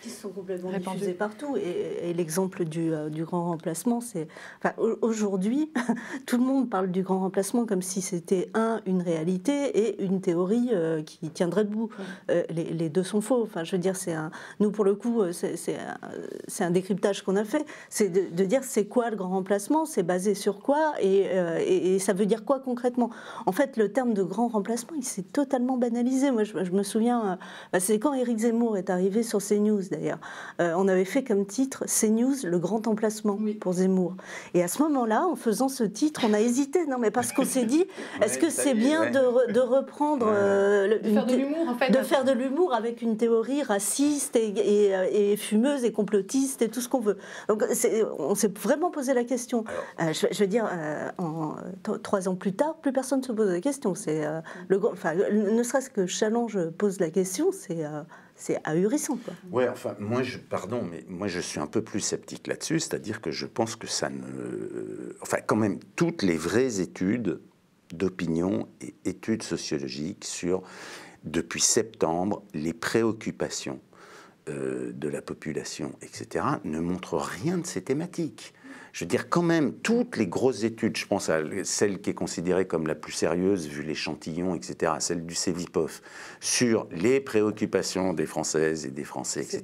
Qui sont complètement répandues. partout. Et, l'exemple du, euh, du, grand remplacement, c'est. Enfin, aujourd'hui, *laughs* tout le monde parle du grand remplacement comme si c'était, un, une réalité et une théorie euh, qui tiendrait debout. Euh, les, les, deux sont faux. Enfin, je veux dire, c'est un. Nous, pour le coup, c'est un, un, décryptage qu'on a fait. C'est de, dire c'est quoi le grand remplacement, c'est basé sur quoi et, et, ça veut dire quoi concrètement. En fait, le terme de grand remplacement, il s'est totalement banalisé. Moi, je, je me souviens, bah, c'est quand Éric Zemmour est arrivé sur CNews d'ailleurs, euh, on avait fait comme titre CNews, le grand emplacement pour Zemmour. Et à ce moment-là, en faisant ce titre, on a hésité, non mais parce qu'on s'est dit, *laughs* est-ce que c'est bien de, reprendre, euh, de, faire de, en fait, de faire de l'humour avec une théorie raciste et, euh, fumeuse et complotiste et tout ce qu'on veut. Donc on s'est vraiment posé la question. je, veux dire, trois ans plus tard, plus personne ne se pose la question. ne serait-ce que Challenge pose la question, c'est c'est ahurissant. Quoi. Ouais, enfin, moi, je, pardon, mais moi, je suis un peu plus sceptique là-dessus, c'est-à-dire que je pense que ça ne. Enfin, quand même, toutes les vraies études d'opinion et études sociologiques sur, depuis septembre, les préoccupations euh, de la population, etc., ne montrent rien de ces thématiques je veux dire, quand même, toutes les grosses études, je pense à celle qui est considérée comme la plus sérieuse, vu l'échantillon, etc., celle du CEVIPOF, sur les préoccupations des Françaises et des Français, etc.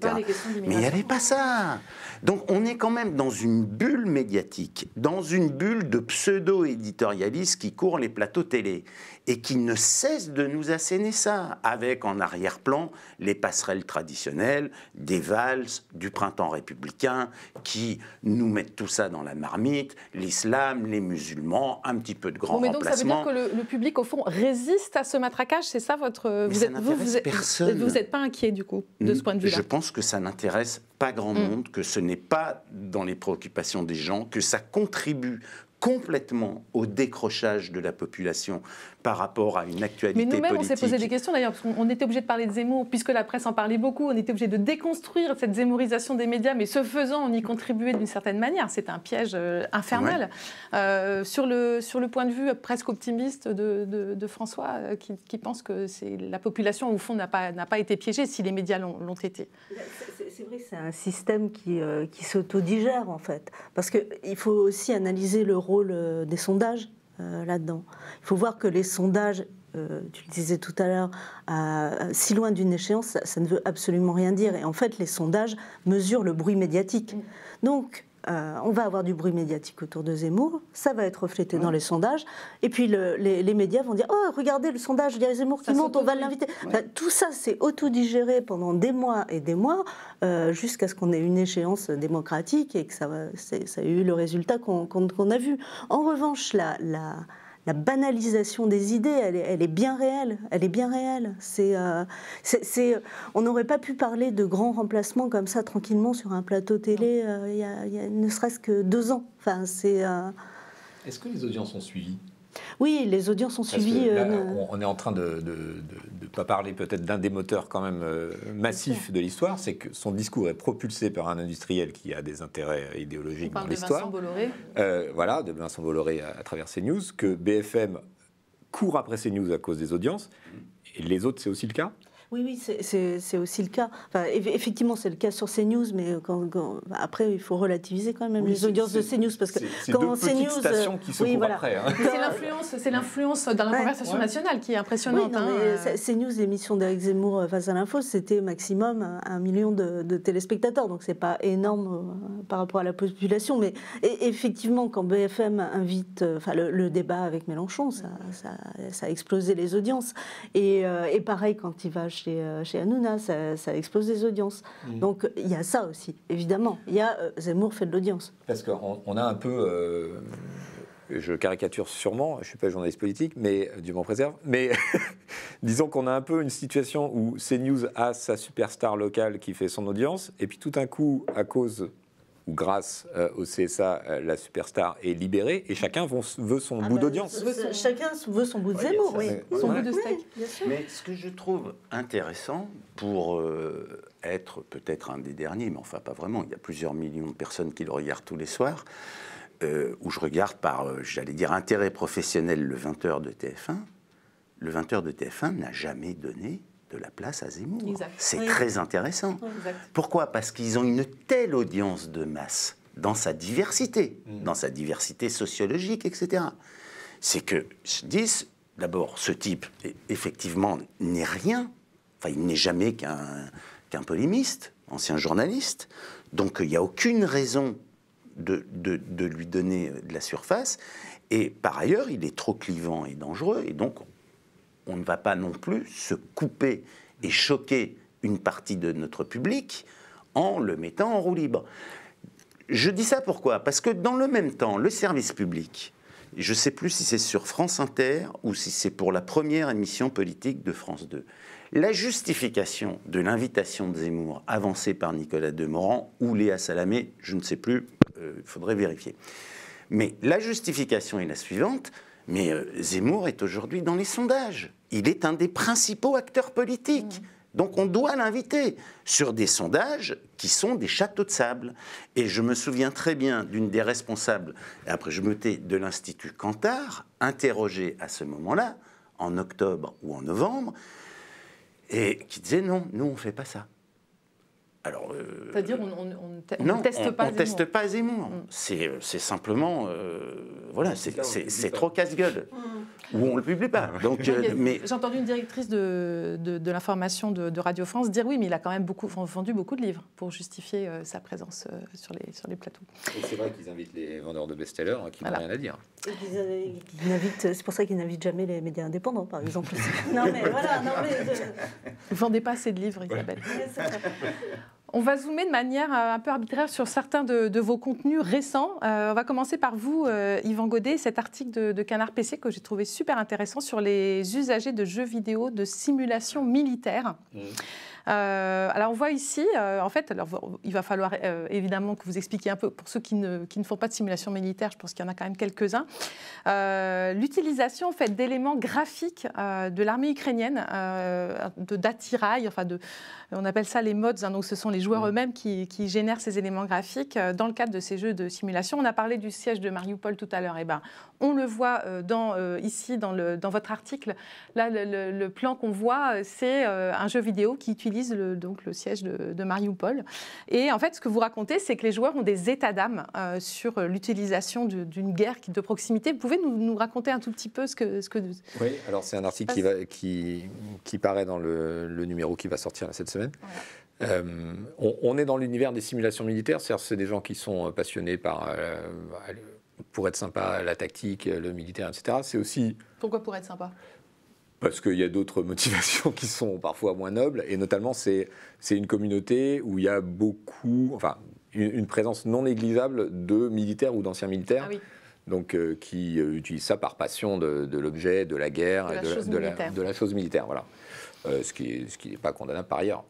Mais il n'y avait pas ça. Donc on est quand même dans une bulle médiatique, dans une bulle de pseudo-éditorialistes qui courent les plateaux télé et qui ne cesse de nous asséner ça, avec en arrière-plan les passerelles traditionnelles, des valses, du printemps républicain, qui nous mettent tout ça dans la marmite, l'islam, les musulmans, un petit peu de grand remplacement. – mais donc ça veut dire que le, public, au fond, résiste à ce matraquage C'est ça votre... vous, vous, vous êtes, Vous n'êtes pas inquiet, du coup, de ce point de vue-là Je pense que ça n'intéresse pas grand mmh. monde, que ce n'est pas dans les préoccupations des gens, que ça contribue complètement au décrochage de la population par rapport à une actualité politique. Mais nous-mêmes, on s'est posé des questions d'ailleurs, parce qu'on était obligé de parler de Zemmour, puisque la presse en parlait beaucoup, on était obligé de déconstruire cette zémorisation des médias, mais ce faisant, on y contribuait d'une certaine manière. C'est un piège euh, infernal. Euh, sur, le, sur le point de vue presque optimiste de, François, euh, qui, pense que la population, au fond, n'a pas, pas été piégée si les médias l'ont été. C'est vrai c'est un système qui, qui s'autodigère, en fait. Parce qu'il faut aussi analyser le rôle des sondages euh, Il faut voir que les sondages, euh, tu le disais tout à l'heure, si loin d'une échéance, ça, ne veut absolument rien dire. Et en fait, les sondages mesurent le bruit médiatique. Mm. Donc, euh, on va avoir du bruit médiatique autour de Zemmour, ça va être reflété dans les sondages, et puis les, médias vont dire Oh, regardez le sondage, il y a Zemmour qui monte, on va l'inviter. tout ça, c'est autodigéré pendant des mois et des mois, euh, jusqu'à ce qu'on ait une échéance démocratique et que ça, ait eu le résultat qu'on a vu. En revanche, la la banalisation des idées, elle est, bien réelle. Elle est bien réelle. Euh, c'est, c'est, on n'aurait pas pu parler de grands remplacements comme ça tranquillement sur un plateau télé euh, il, y a, ne serait-ce que deux ans. Enfin, c'est. Euh, Est-ce que les audiences ont suivi oui, les audiences ont suivi. Euh, on est en train de ne pas parler peut-être d'un des moteurs quand même euh, massifs de l'histoire, c'est que son discours est propulsé par un industriel qui a des intérêts idéologiques dans l'histoire. De Vincent Bolloré. Euh, voilà, de Vincent Bolloré à, travers ses news, que BFM court après news à cause des audiences. Et les autres, c'est aussi le cas oui, oui, c'est aussi le cas. Enfin, effectivement, c'est le cas sur CNews, mais quand, après, il faut relativiser quand même les audiences de CNews. Parce que deux qui se hein. C'est l'influence dans la conversation nationale qui est impressionnante. Hein, euh, euh. CNews, l'émission d'Éric Zemmour euh, face à l'info, c'était maximum un million de, téléspectateurs. Donc, c'est pas énorme par rapport à la population. Mais e, effectivement, quand BFM invite enfin, le, débat avec Mélenchon, ça, ça, a explosé les audiences. Et, et pareil, quand il va chez chez, euh, chez Hanouna, ça, explose des audiences. Mmh. Donc il y a ça aussi, évidemment. Il y a euh, Zemmour fait de l'audience. Parce qu'on on a un peu. Euh, je caricature sûrement, je ne suis pas journaliste politique, mais du m'en préserve. Mais *laughs* disons qu'on a un peu une situation où CNews a sa superstar locale qui fait son audience, et puis tout d'un coup, à cause grâce euh, au CSA, euh, la superstar est libérée et chacun veut son ah bout bah, d'audience. Chacun veut son bout de zémo, Son bout de steak. mais ce que je trouve intéressant pour euh, être peut-être un des derniers, mais enfin pas vraiment, il y a plusieurs millions de personnes qui le regardent tous les soirs, où je regarde par, j'allais dire, intérêt professionnel le 20h de TF1, le 20h de TF1 n'a jamais donné de la place à Zemmour. C'est très intéressant. Pourquoi Parce qu'ils ont une telle audience de masse dans sa diversité, mm. dans sa diversité sociologique, etc. C'est que je dis, d'abord, ce type, effectivement, n'est rien. Enfin, il n'est jamais qu'un polémiste, ancien journaliste. Donc, il n'y a aucune raison de, de, de, lui donner de la surface. Et par ailleurs, il est trop clivant et dangereux. Et donc, on ne va pas non plus se couper et choquer une partie de notre public en le mettant en roue libre. Je dis ça pourquoi Parce que dans le même temps, le service public, je ne sais plus si c'est sur France Inter ou si c'est pour la première émission politique de France 2, la justification de l'invitation de Zemmour avancée par Nicolas Demorand ou Léa Salamé, je ne sais plus, il euh, faudrait vérifier. Mais la justification est la suivante. Mais euh, Zemmour est aujourd'hui dans les sondages. Il est un des principaux acteurs politiques. Mm. Donc on doit l'inviter sur des sondages qui sont des châteaux de sable. Et je me souviens très bien d'une des responsables, après je me tais, de l'Institut Cantard, interrogée à ce moment-là, en octobre ou en novembre, et qui disait non, nous on ne fait pas ça. Euh, c'est-à-dire on, on, on, on teste pas on teste pas Zemmour. Mm. Euh, c'est, simplement, euh, voilà, c'est, trop casse-gueule. Mm. Ou on le publie pas. Ah *laughs* J'ai entendu une directrice de, l'information de, Radio France dire oui, mais il a quand même vendu beaucoup de livres pour justifier sa présence sur, les, sur les plateaux. c'est vrai qu'ils invitent les vendeurs de best-sellers hein, qui n'ont rien à dire. c'est pour ça qu'ils n'invitent jamais les médias indépendants, par exemple. *laughs* non mais voilà, non mais... Vendez pas assez de livres, Isabelle. On va zoomer de manière euh, un peu arbitraire sur certains de, vos contenus récents. Euh, on va commencer par vous, euh, Yvan Godet, cet article de, Canard PC que j'ai trouvé super intéressant sur les usagers de jeux vidéo de simulation militaire. Mmh. Euh, alors on voit ici, euh, en fait, alors, il va falloir euh, évidemment que vous expliquiez un peu, pour ceux qui ne, qui ne font pas de simulation militaire, je pense qu'il y en a quand même quelques-uns, l'utilisation en fait, d'éléments graphiques de l'armée ukrainienne, de d'attirail, enfin de, on appelle ça les mods, hein, donc ce sont les joueurs eux-mêmes qui, génèrent ces éléments graphiques dans le cadre de ces jeux de simulation. On a parlé du siège de Mariupol tout à l'heure, et eh ben, on le voit dans, ici dans, le, dans votre article, là le, le plan qu'on voit, c'est un jeu vidéo qui utilise le, donc le siège de, de, Mariupol. Et en fait, ce que vous racontez, c'est que les joueurs ont des états d'âme euh, sur l'utilisation d'une guerre de proximité. Vous pouvez nous, nous, raconter un tout petit peu ce que... Ce que oui, alors c'est un article qui, va, qui, qui, paraît dans le, numéro qui va sortir cette semaine. Euh, on, est dans l'univers des simulations militaires, c'est-à-dire c'est des gens qui sont euh, passionnés par, bah, pour être sympa, la tactique, le militaire, etc. C'est aussi... Pourquoi pour être sympa parce qu'il y a d'autres *laughs* motivations qui sont parfois moins nobles, et notamment c'est une communauté où il y a beaucoup, enfin une, présence non négligeable de militaires ou d'anciens militaires. Ah donc euh, qui euh, utilisent ça par passion de, l'objet, de la guerre, de la, de, de la, chose militaire, voilà. Euh, ce qui n'est pas condamnable par ailleurs.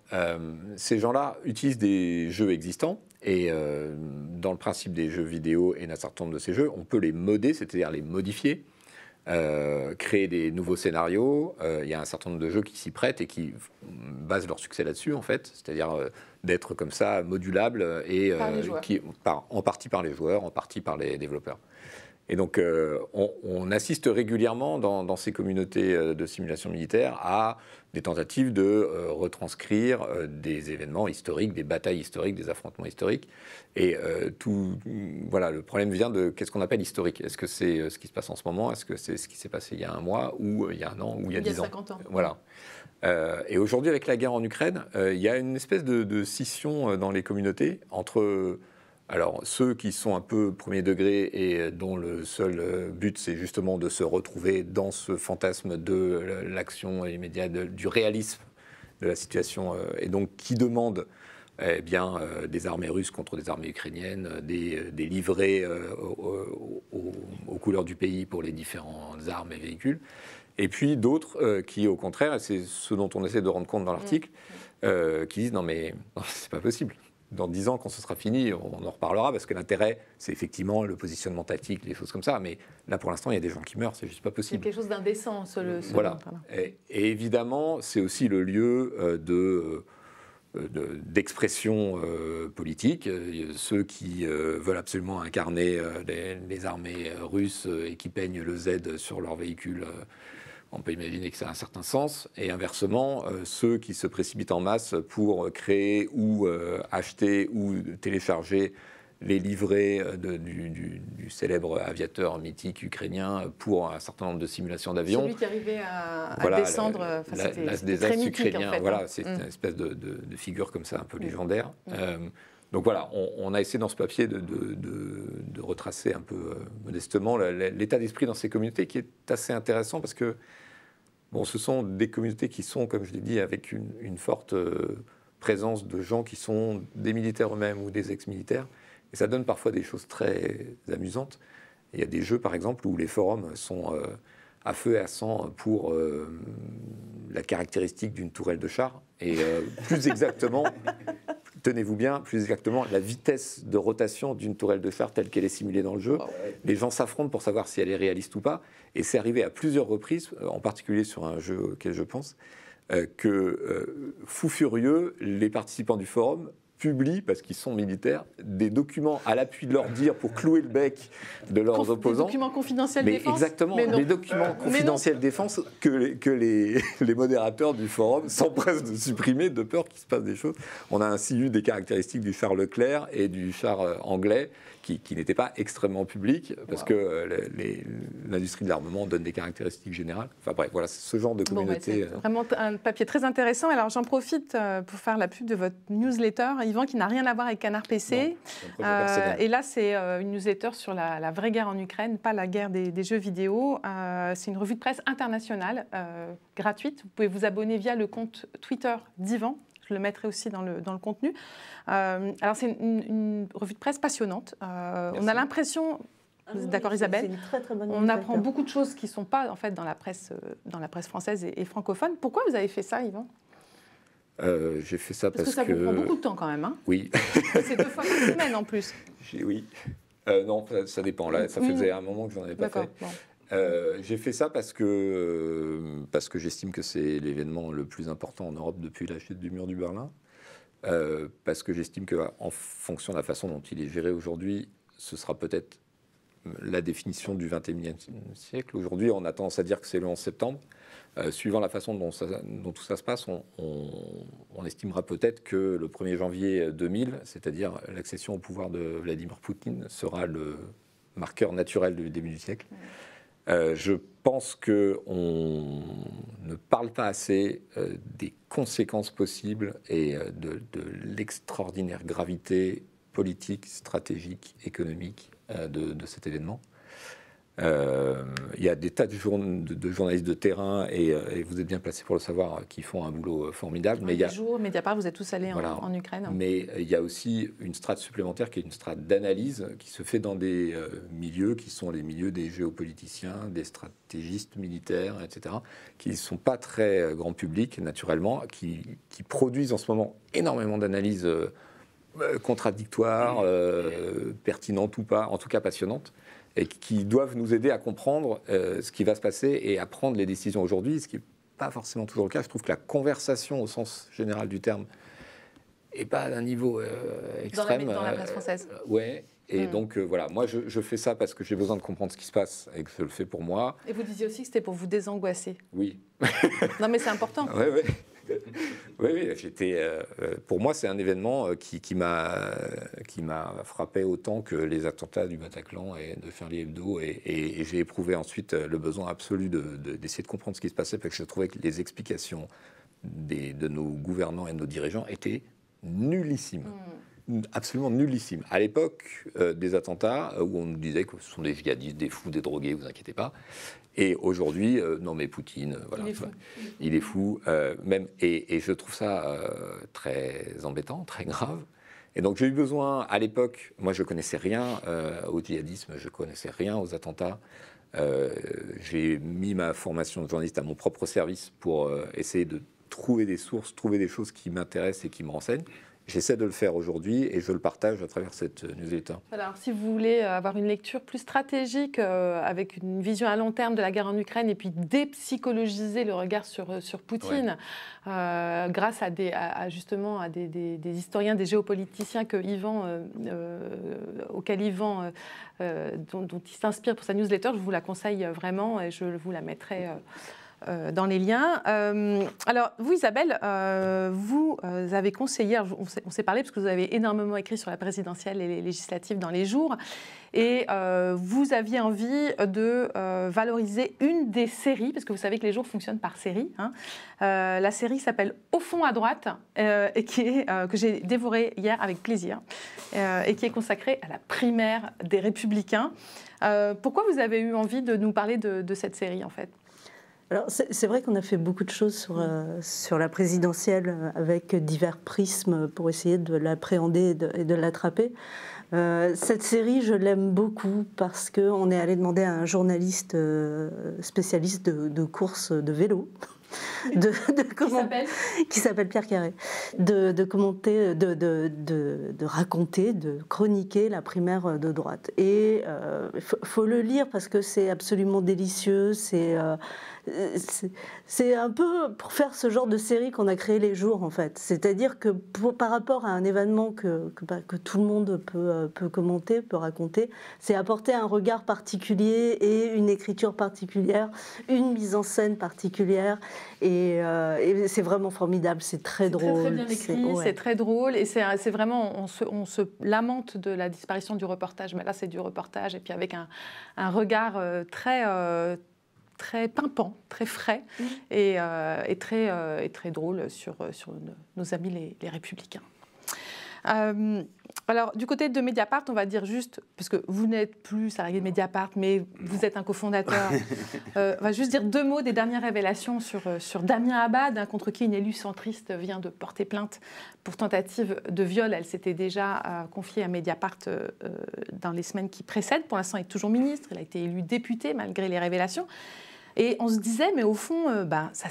ces gens-là utilisent des jeux existants et dans le principe des jeux vidéo et d'un certain nombre de ces jeux, on peut les moder, c'est-à-dire les modifier euh, créer des nouveaux scénarios. Euh, il y a un certain nombre de jeux qui s'y prêtent et qui basent leur succès là-dessus, en fait. C'est-à-dire euh, d'être comme ça modulable et qui, en partie par les joueurs, en partie par les développeurs. Et donc, on, assiste régulièrement dans, dans, ces communautés de simulation militaire à des tentatives de euh, retranscrire euh, des événements historiques, des batailles historiques, des affrontements historiques. Et euh, tout, voilà, le problème vient de qu'est-ce qu'on appelle historique. Est-ce que c'est ce qui se passe en ce moment Est-ce que c'est ce qui s'est passé il y a un mois ou il y a un an ou il y a dix ans Il y 50 ans. Voilà. et aujourd'hui, avec la guerre en Ukraine, il y a une espèce de, de scission dans les communautés entre alors, ceux qui sont un peu premier degré et dont le seul euh, but, c'est justement de se retrouver dans ce fantasme de euh, l'action immédiate, du réalisme de la situation, euh, et donc qui demandent eh bien, des armées russes contre des armées ukrainiennes, des, des livrets aux, couleurs du pays pour les différentes armes et véhicules. Et puis d'autres qui, au contraire, et c'est ce dont on essaie de rendre compte dans l'article, mmh. qui disent non mais *laughs* c'est pas possible dans dix ans, quand ce sera fini, on en reparlera parce que l'intérêt, c'est effectivement le positionnement tactique, les choses comme ça. Mais là, pour l'instant, il y a des gens qui meurent, c'est juste pas possible. C'est quelque chose d'indécent, ce, voilà. Et, évidemment, c'est aussi le lieu euh, euh, de d'expression euh, politique. Ceux qui veulent absolument incarner les, armées russes et qui peignent le Z sur leurs véhicules on peut imaginer que ça a un certain sens. Et inversement, euh, ceux qui se précipitent en masse pour créer ou euh, acheter ou télécharger les livrets euh, du, célèbre aviateur mythique ukrainien pour un certain nombre de simulations d'avions. Celui qui arrivait à, descendre, enfin, des En fait, hein. voilà, c'est mm. une espèce de, figure comme ça, un peu mm. légendaire. Mm. donc voilà, on, a essayé dans ce papier de, de, retracer un peu modestement l'état d'esprit dans ces communautés qui est assez intéressant parce que Bon, ce sont des communautés qui sont, comme je l'ai dit, avec une, forte euh, présence de gens qui sont des militaires eux-mêmes ou des ex-militaires. Et ça donne parfois des choses très amusantes. Il y a des jeux, par exemple, où les forums sont euh, à feu et à sang pour euh, la caractéristique d'une tourelle de char, et plus exactement tenez-vous bien, plus exactement, la vitesse de rotation d'une tourelle de fer telle qu'elle est simulée dans le jeu. Ah les gens s'affrontent pour savoir si elle est réaliste ou pas. Et c'est arrivé à plusieurs reprises, euh, en particulier sur un jeu auquel je pense, euh, que, euh, fou furieux, les participants du forum publient, parce qu'ils sont militaires, des documents à l'appui de leur dire pour clouer le bec de leurs opposants. Des documents confidentiels mais défense Exactement, des documents confidentiels défense que, que les, *laughs* les modérateurs du forum s'empressent de supprimer de peur qu'il se passe des choses. On a ainsi eu des caractéristiques du char Leclerc et du char euh, anglais qui, qui n'était pas extrêmement public, parce que euh, l'industrie de l'armement donne des caractéristiques générales. Enfin bref, voilà, ce genre de bah, communauté. Bon, euh. vraiment un papier très intéressant. Alors j'en profite euh, pour faire la pub de votre newsletter, Yvan, qui n'a rien à voir avec Canard PC. et là, c'est une newsletter sur la, vraie guerre en Ukraine, pas la guerre des, jeux vidéo. c'est une revue de presse internationale, gratuite. Vous pouvez vous abonner via le compte Twitter d'Yvan, je le mettrai aussi dans le, dans le contenu. Euh, alors, c'est une, revue de presse passionnante. Euh, on a l'impression. Ah d'accord Isabelle. on apprend beaucoup de choses qui ne sont pas en fait dans la presse, euh, dans la presse française et, francophone. Pourquoi vous avez fait ça, Yvan J'ai fait ça parce, parce que ça prend beaucoup de temps quand même. Hein. oui. c'est deux fois par semaine en plus. Oui. non, ça, dépend. Là, ça mm. faisait un moment que n'en avais pas fait. Bon. Euh, j'ai fait ça parce que, euh, parce que j'estime que c'est l'événement le plus important en Europe depuis la chute du mur du Berlin. Euh, parce que j'estime que, en fonction de la façon dont il est géré aujourd'hui, ce sera peut-être la définition du 21e siècle. Aujourd'hui, on a tendance à dire que c'est le 11 septembre. suivant la façon dont, dont, tout ça se passe, on, estimera peut-être que le 1er janvier 2000, c'est-à-dire l'accession au pouvoir de Vladimir Poutine, sera le marqueur naturel du début du siècle. Euh, je pense qu'on ne parle pas assez euh, des conséquences possibles et euh, de, l'extraordinaire gravité politique, stratégique, économique de cet événement. Euh, il y a des tas de, journalistes de terrain, euh, et, vous êtes bien placés pour le savoir, euh, qui font un boulot formidable. mais il y a jours, Mediapart, vous êtes tous allés en, Ukraine. Mais il y a aussi une strate supplémentaire qui est une strate d'analyse qui se fait dans des milieux qui sont les milieux des géopoliticiens, des stratégistes militaires, etc., qui ne sont pas très grand public, naturellement, qui, produisent en ce moment énormément d'analyses contradictoires, pertinentes ou pas, en tout cas passionnantes et qui doivent nous aider à comprendre euh, ce qui va se passer et à prendre les décisions aujourd'hui, ce qui n'est pas forcément toujours le cas. Je trouve que la conversation au sens général du terme n'est pas d'un niveau extrême. Euh, dans la, dans euh, française. ouais. Et hmm. donc voilà, moi je, fais ça parce que j'ai besoin de comprendre ce qui se passe et que je le fais pour moi. Et vous disiez aussi que c'était pour vous désangoisser. Oui. non mais c'est important. Oui, *laughs* oui. *laughs* oui, oui j'étais. Euh, euh, pour moi, c'est un événement euh, qui, qui m'a frappé autant que les attentats du Bataclan et de Charlie Hebdo. Et, et, j'ai éprouvé ensuite le besoin absolu d'essayer de, comprendre ce qui se passait, parce que je trouvais que les explications de nos gouvernants et de nos dirigeants étaient nullissimes. Mm. absolument nullissime. À l'époque des attentats, où on nous disait que ce sont des djihadistes, des fous, des drogués, vous inquiétez pas, et aujourd'hui, euh, non mais Poutine, euh, voilà, il est fou. Euh, même, et, je trouve ça très embêtant, très grave. Et donc j'ai eu besoin, à l'époque, moi je connaissais rien au djihadisme, je connaissais rien aux attentats. j'ai mis ma formation de journaliste à mon propre service pour essayer de trouver des sources, trouver des choses qui m'intéressent et qui me renseignent. J'essaie de le faire aujourd'hui et je le partage à travers cette euh, newsletter. alors si vous voulez euh, avoir une lecture plus stratégique, euh, avec une vision à long terme de la guerre en Ukraine et puis dépsychologiser le regard sur, sur Poutine, grâce à, des, justement à des, historiens, des géopoliticiens que Yvan, auquel Yvan, dont, dont, il s'inspire pour sa newsletter, je vous la conseille vraiment et je vous la mettrai. Euh, dans les liens. Euh, alors, vous, Isabelle, euh, vous avez conseillé, on s'est parlé parce que vous avez énormément écrit sur la présidentielle et les législatives dans les jours, et vous aviez envie de valoriser une des séries, parce que vous savez que les jours fonctionnent par séries. Hein. la série s'appelle Au fond à droite, et qui que j'ai dévoré hier avec plaisir, et qui est consacrée à la primaire des Républicains. pourquoi vous avez eu envie de nous parler de cette série, en fait alors c'est vrai qu'on a fait beaucoup de choses sur, euh, sur la présidentielle euh, avec divers prismes pour essayer de l'appréhender et de, l'attraper. Euh, cette série, je l'aime beaucoup parce qu'on est allé demander à un journaliste spécialiste de, de course de vélo. *laughs* De, comment, qui s'appelle Pierre Carré, de, commenter, de, raconter, de chroniquer la primaire de droite. Et il faut, le lire parce que c'est absolument délicieux, c'est c'est un peu pour faire ce genre de série qu'on a créé les jours en fait. C'est-à-dire que par rapport à un événement que, que, tout le monde peut, euh, peut commenter, peut raconter, c'est apporter un regard particulier et une écriture particulière, une mise en scène particulière. Et, euh, c'est vraiment formidable, c'est très drôle. C'est très, bien écrit, c'est très drôle et c'est vraiment, on se, lamente de la disparition du reportage, mais là c'est du reportage et puis avec un, regard euh, très très pimpant, très frais euh, et, très, euh, et très drôle sur, euh, sur nos amis les, républicains. alors, du côté de Mediapart, on va dire juste, parce que vous n'êtes plus salarié de Mediapart, mais vous êtes un cofondateur, *laughs* on va juste dire deux mots des dernières révélations sur, sur Damien Abad, contre qui une élue centriste vient de porter plainte pour tentative de viol. Elle s'était déjà confiée à Mediapart dans les semaines qui précèdent. Pour l'instant, elle est toujours ministre, Elle a été élue député malgré les révélations. Et on se disait, mais au fond, euh, bah, ça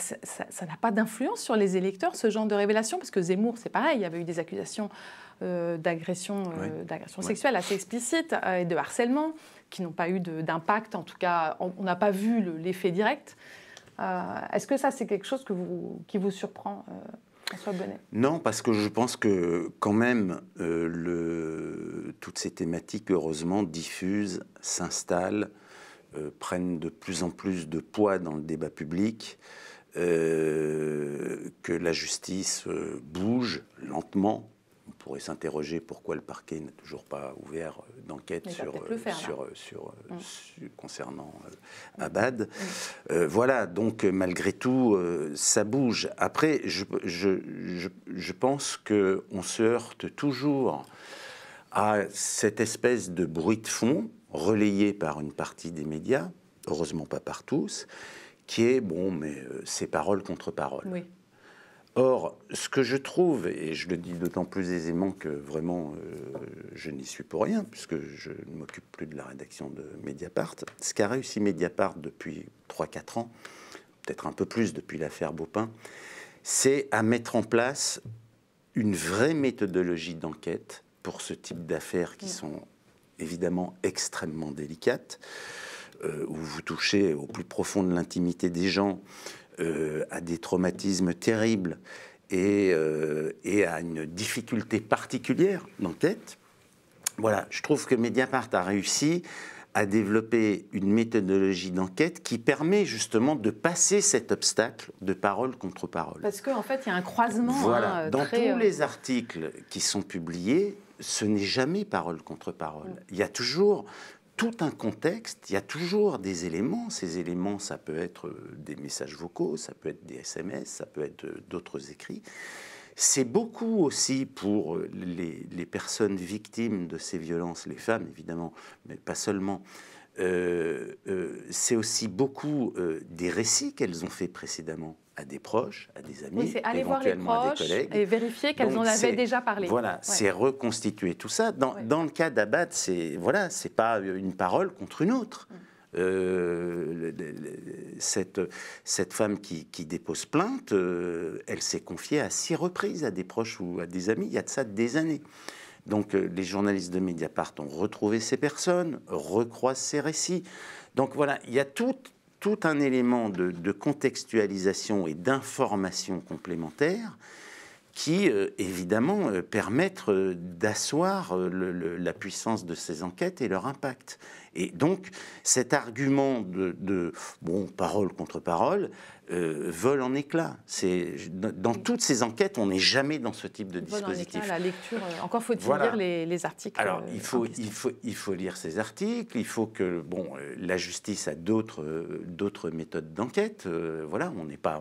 n'a pas d'influence sur les électeurs, ce genre de révélation, parce que Zemmour, c'est pareil, il y avait eu des accusations euh, d'agression euh, sexuelle assez explicites et de harcèlement qui n'ont pas eu d'impact, en tout cas, on n'a pas vu l'effet direct. Est-ce que ça, c'est quelque chose qui vous surprend François Bonnet. Non, parce que je pense que quand même, toutes ces thématiques, heureusement, diffusent, s'installent, euh, prennent de plus en plus de poids dans le débat public, euh, que la justice euh, bouge lentement. On pourrait s'interroger pourquoi le parquet n'a toujours pas ouvert d'enquête mm. sur, concernant mm. Abad. Mm. voilà, donc malgré tout, ça bouge. Après, je, je, je, je pense qu'on se heurte toujours à cette espèce de bruit de fond relayé par une partie des médias, heureusement pas par tous, qui est, bon, mais euh, c'est parole contre parole. Or, ce que je trouve, et je le dis d'autant plus aisément que vraiment euh, je n'y suis pour rien, puisque je ne m'occupe plus de la rédaction de Mediapart, ce qu'a réussi Mediapart depuis 3-4 ans, peut-être un peu plus depuis l'affaire Baupin, c'est à mettre en place une vraie méthodologie d'enquête pour ce type d'affaires qui mm. sont évidemment extrêmement délicate, euh, où vous touchez au plus profond de l'intimité des gens, euh, à des traumatismes terribles et, euh, à une difficulté particulière d'enquête. Voilà, je trouve que Mediapart a réussi à développer une méthodologie d'enquête qui permet justement de passer cet obstacle de parole contre parole. Parce qu'en en fait, il y a un croisement. Hein, dans tous les articles qui sont publiés, ce n'est jamais parole contre parole. Il y a toujours tout un contexte, il y a toujours des éléments. Ces éléments, ça peut être des messages vocaux, ça peut être des SMS, ça peut être d'autres écrits. C'est beaucoup aussi pour les, personnes victimes de ces violences, les femmes évidemment, mais pas seulement. Euh, euh, c'est aussi beaucoup euh, des récits qu'elles ont faits précédemment à des proches, à des amis, C'est aller éventuellement voir les proches des collègues. Et vérifier qu'elles en avaient déjà parlé. Voilà, c'est reconstituer tout ça. Dans, dans le cas d'Abad, c'est voilà, c'est pas une parole contre une autre. Mm. Euh, cette, cette femme qui, qui dépose plainte, euh, elle s'est confiée à six reprises à des proches ou à des amis, il y a de ça des années. Donc euh, les journalistes de Mediapart ont retrouvé ces personnes, recroisent ces récits. Donc voilà, il y a tout tout un élément de, contextualisation et d'information complémentaire qui, euh, évidemment, euh, permettent euh, d'asseoir la puissance de ces enquêtes et leur impact. Et donc, cet argument de, bon, parole contre parole, euh, vole en éclat. Dans toutes ces enquêtes, on n'est jamais dans ce type de dispositif. la lecture, euh, encore faut-il lire les, articles. Alors, euh, il faut, il, faut, il faut lire ces articles, il faut que bon, la justice a d'autres méthodes d'enquête. voilà, on n'est pas.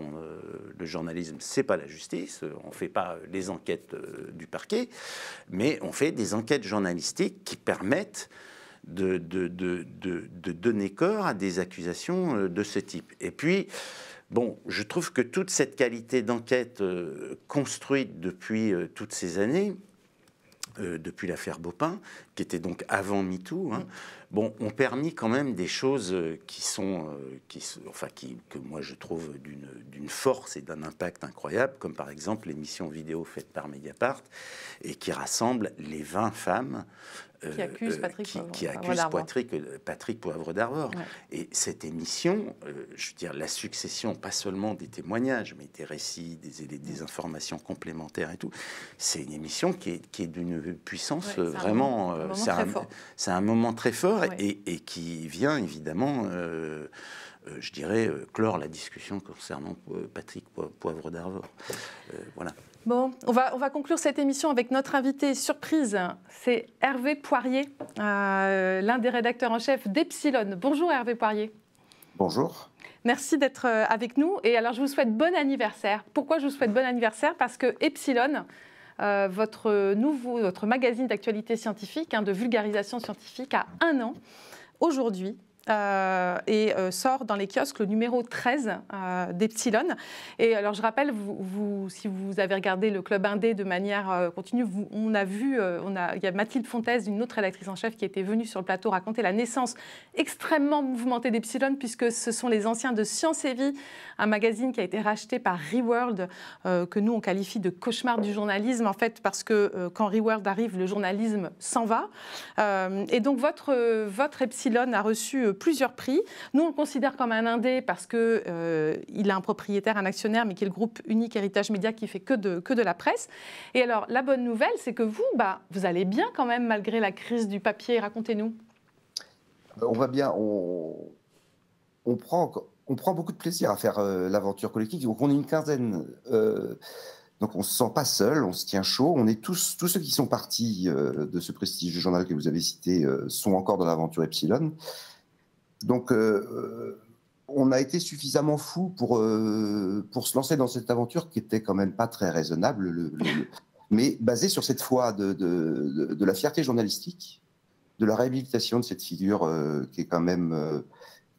le journalisme, c'est pas la justice, on ne fait pas les enquêtes du parquet, mais on fait des enquêtes journalistiques qui permettent de, donner corps à des accusations euh, de ce type. Et puis, bon, je trouve que toute cette qualité d'enquête euh, construite depuis euh, toutes ces années, depuis l'affaire Bopin, qui était donc avant MeToo, hein, bon, ont permis quand même des choses qui sont, enfin, qui, que moi je trouve d'une force et d'un impact incroyable, comme par exemple l'émission vidéo faite par Mediapart et qui rassemble les 20 femmes euh, qui accuse euh, Patrick, qui, Patrick, euh, Patrick Poivre d'Arvor. Et cette émission, je veux dire, la succession, pas seulement des témoignages, mais des récits, des, des, informations complémentaires et tout, c'est une émission qui est, qui est d'une puissance vraiment. C'est un, C'est un, moment très fort et, qui vient évidemment. je dirais, clore la discussion concernant Patrick Poivre d'Arvor. voilà. Bon, on va, conclure cette émission avec notre invité surprise. C'est Hervé Poirier, euh, l'un des rédacteurs en chef d'Epsilon. Bonjour Hervé Poirier. Bonjour. Merci d'être euh, avec nous. Et alors, je vous souhaite bon anniversaire. Pourquoi je vous souhaite bon anniversaire Parce que Epsilon, euh, votre nouveau, votre magazine d'actualité scientifique, hein, de vulgarisation scientifique, a un an aujourd'hui. Euh, et euh, sort dans les kiosques le numéro 13 euh, d'Epsilon. Et alors je rappelle, vous, si vous avez regardé le Club Indé de manière continue, vous, on a vu, on a, il y a Mathilde Fontaise, une autre rédactrice en chef, qui était venue sur le plateau raconter la naissance extrêmement mouvementée d'Epsilon, puisque ce sont les anciens de Science et Vie, un magazine qui a été racheté par Reworld, que nous on qualifie de cauchemar du journalisme, en fait, parce que quand Reworld arrive, le journalisme s'en va. et donc votre, votre Epsilon a reçu plusieurs prix. Nous, on le considère comme un indé parce que euh, il a un propriétaire, un actionnaire, mais qui est le groupe Unique Héritage Média qui fait que de, que de la presse. Et alors, la bonne nouvelle, c'est que vous, bah, vous allez bien quand même malgré la crise du papier. Racontez-nous. Euh, on va bien. On, prend on prend beaucoup de plaisir à faire euh, l'aventure collective. Donc on est une quinzaine. donc on se sent pas seul, on se tient chaud. On est tous, tous ceux qui sont partis de ce prestigieux journal que vous avez cité sont encore dans l'aventure Epsilon. Donc, euh, euh, on a été suffisamment fou pour, euh, pour se lancer dans cette aventure qui était quand même pas très raisonnable, *laughs* mais basée sur cette foi de, de, la fierté journalistique, de la réhabilitation de cette figure qui est quand même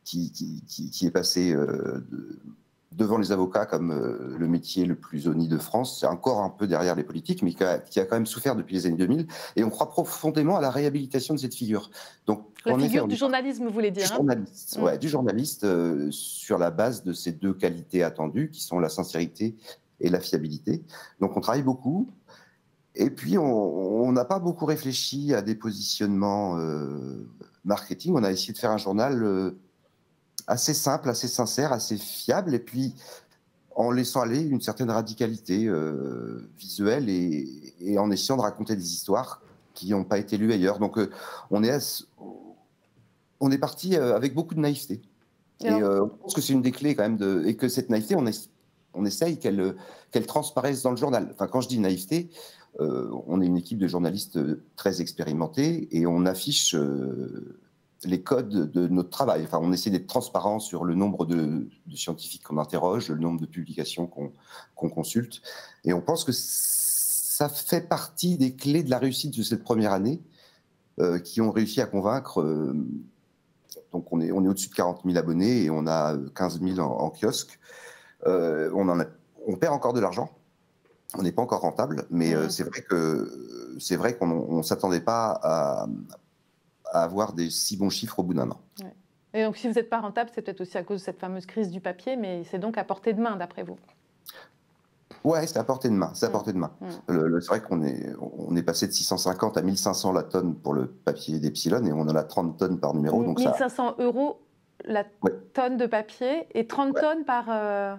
qui, qui, passée devant les avocats comme euh, le métier le plus honni de France, c'est encore un peu derrière les politiques, mais qui a, quand même souffert depuis les années 2000. Et on croit profondément à la réhabilitation de cette figure. Donc, la figure du journalisme, vous voulez dire Du hein journaliste, mm. euh, sur la base de ces deux qualités attendues, qui sont la sincérité et la fiabilité. Donc on travaille beaucoup. Et puis, on n'a pas beaucoup réfléchi à des positionnements euh, marketing. On a essayé de faire un journal assez simple, assez sincère, assez fiable, et puis en laissant aller une certaine radicalité euh, visuelle et, en essayant de raconter des histoires qui n'ont pas été lues ailleurs. Donc euh, on est, on est parti euh, avec beaucoup de naïveté. Et je pense que c'est une des clés quand même, de, et que cette naïveté, on, essaye qu'elle transparaisse dans le journal. Enfin, quand je dis naïveté, on est une équipe de journalistes très expérimentés et on affiche les codes de notre travail. Enfin, on essaie d'être transparent sur le nombre de, scientifiques qu'on interroge, le nombre de publications qu'on consulte. Et on pense que ça fait partie des clés de la réussite de cette première année euh, qui ont réussi à convaincre. Euh, donc, on est, on est au-dessus de 40 000 abonnés et on a 15 000 en, kiosque. Euh, on, on perd encore de l'argent. On n'est pas encore rentable, mais c'est vrai que c'est vrai qu'on ne s'attendait pas à à avoir des si bons chiffres au bout d'un an. Et donc, si vous n'êtes pas rentable, c'est peut-être aussi à cause de cette fameuse crise du papier, mais c'est donc à portée de main, d'après vous Ouais, c'est à portée de main. C'est à portée de main. vrai qu'on est, on est passé de 650 à 1500 la tonne pour le papier d'Epsilon et on en a 30 tonnes par numéro. Donc 1500 euros la tonne de papier et 30 tonnes par. Euh,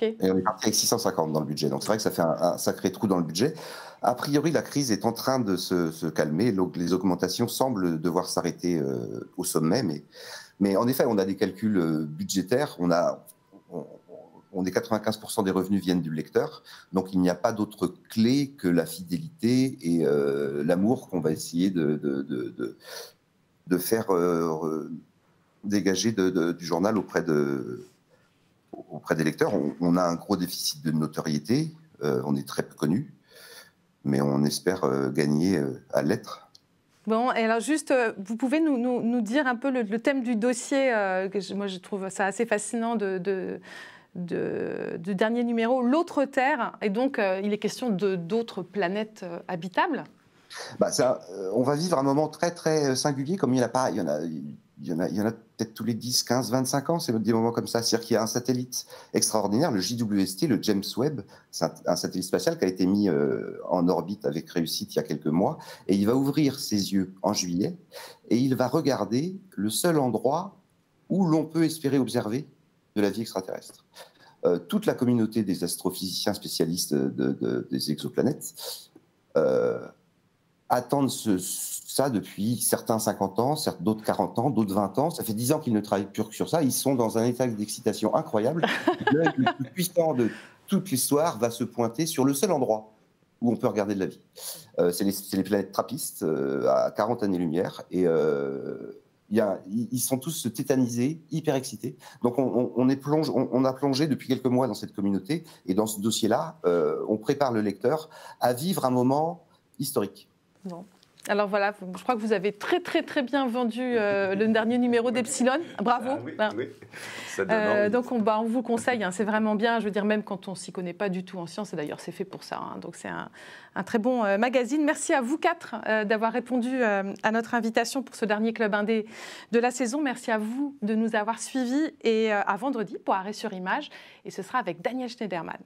et on est parti avec 650 dans le budget. Donc c'est vrai que ça fait un, sacré trou dans le budget. A priori, la crise est en train de se, calmer. Les augmentations semblent devoir s'arrêter euh, au sommet. Mais, mais, en effet, on a des calculs euh, budgétaires. On a, on, est 95% des revenus viennent du lecteur. Donc il n'y a pas d'autre clé que la fidélité et euh, l'amour qu'on va essayer de, de, faire dégager du journal auprès de auprès des lecteurs. On, a un gros déficit de notoriété, euh, on est très peu connu, mais on espère euh, gagner euh, à l'être. Bon, et alors juste, vous pouvez nous, nous, dire un peu le, thème du dossier, que moi je trouve ça assez fascinant de, de, dernier numéro, L'autre Terre, et donc il est question d'autres planètes habitables bah, On va vivre un moment très très singulier, comme il n'y en a pas, il y en a il y en a, peut-être tous les 10, 15, 25 ans, c'est des moments comme ça. C'est-à-dire qu'il y a un satellite extraordinaire, le JWST, le James Webb, un, satellite spatial qui a été mis euh, en orbite avec réussite il y a quelques mois, et il va ouvrir ses yeux en juillet, et il va regarder le seul endroit où l'on peut espérer observer de la vie extraterrestre. Euh, toute la communauté des astrophysiciens spécialistes des exoplanètes euh, attendent ce, ça depuis certains 50 ans, d'autres 40 ans, d'autres 20 ans. Ça fait 10 ans qu'ils ne travaillent plus que sur ça. Ils sont dans un état d'excitation incroyable. *laughs* le plus puissant de toute l'histoire va se pointer sur le seul endroit où on peut regarder de la vie. Euh, c'est les, planètes trappistes euh, à 40 années-lumière. Et euh, ils sont tous tétanisés, hyper excités. Donc on, est plonge, on, a plongé depuis quelques mois dans cette communauté. Et dans ce dossier-là, on prépare le lecteur à vivre un moment historique. Alors voilà, je crois que vous avez très très très bien vendu euh, le dernier numéro d'Epsilon. Bravo. Ah euh, donc on, bah, on, vous conseille, hein. c'est vraiment bien. Je veux dire, même quand on s'y connaît pas du tout en science, et d'ailleurs c'est fait pour ça. Hein. donc c'est un, très bon euh, magazine. Merci à vous quatre d'avoir répondu à notre invitation pour ce dernier club indé de la saison. Merci à vous de nous avoir suivis et à vendredi pour Arrêt sur Image. Et ce sera avec Daniel Schneiderman.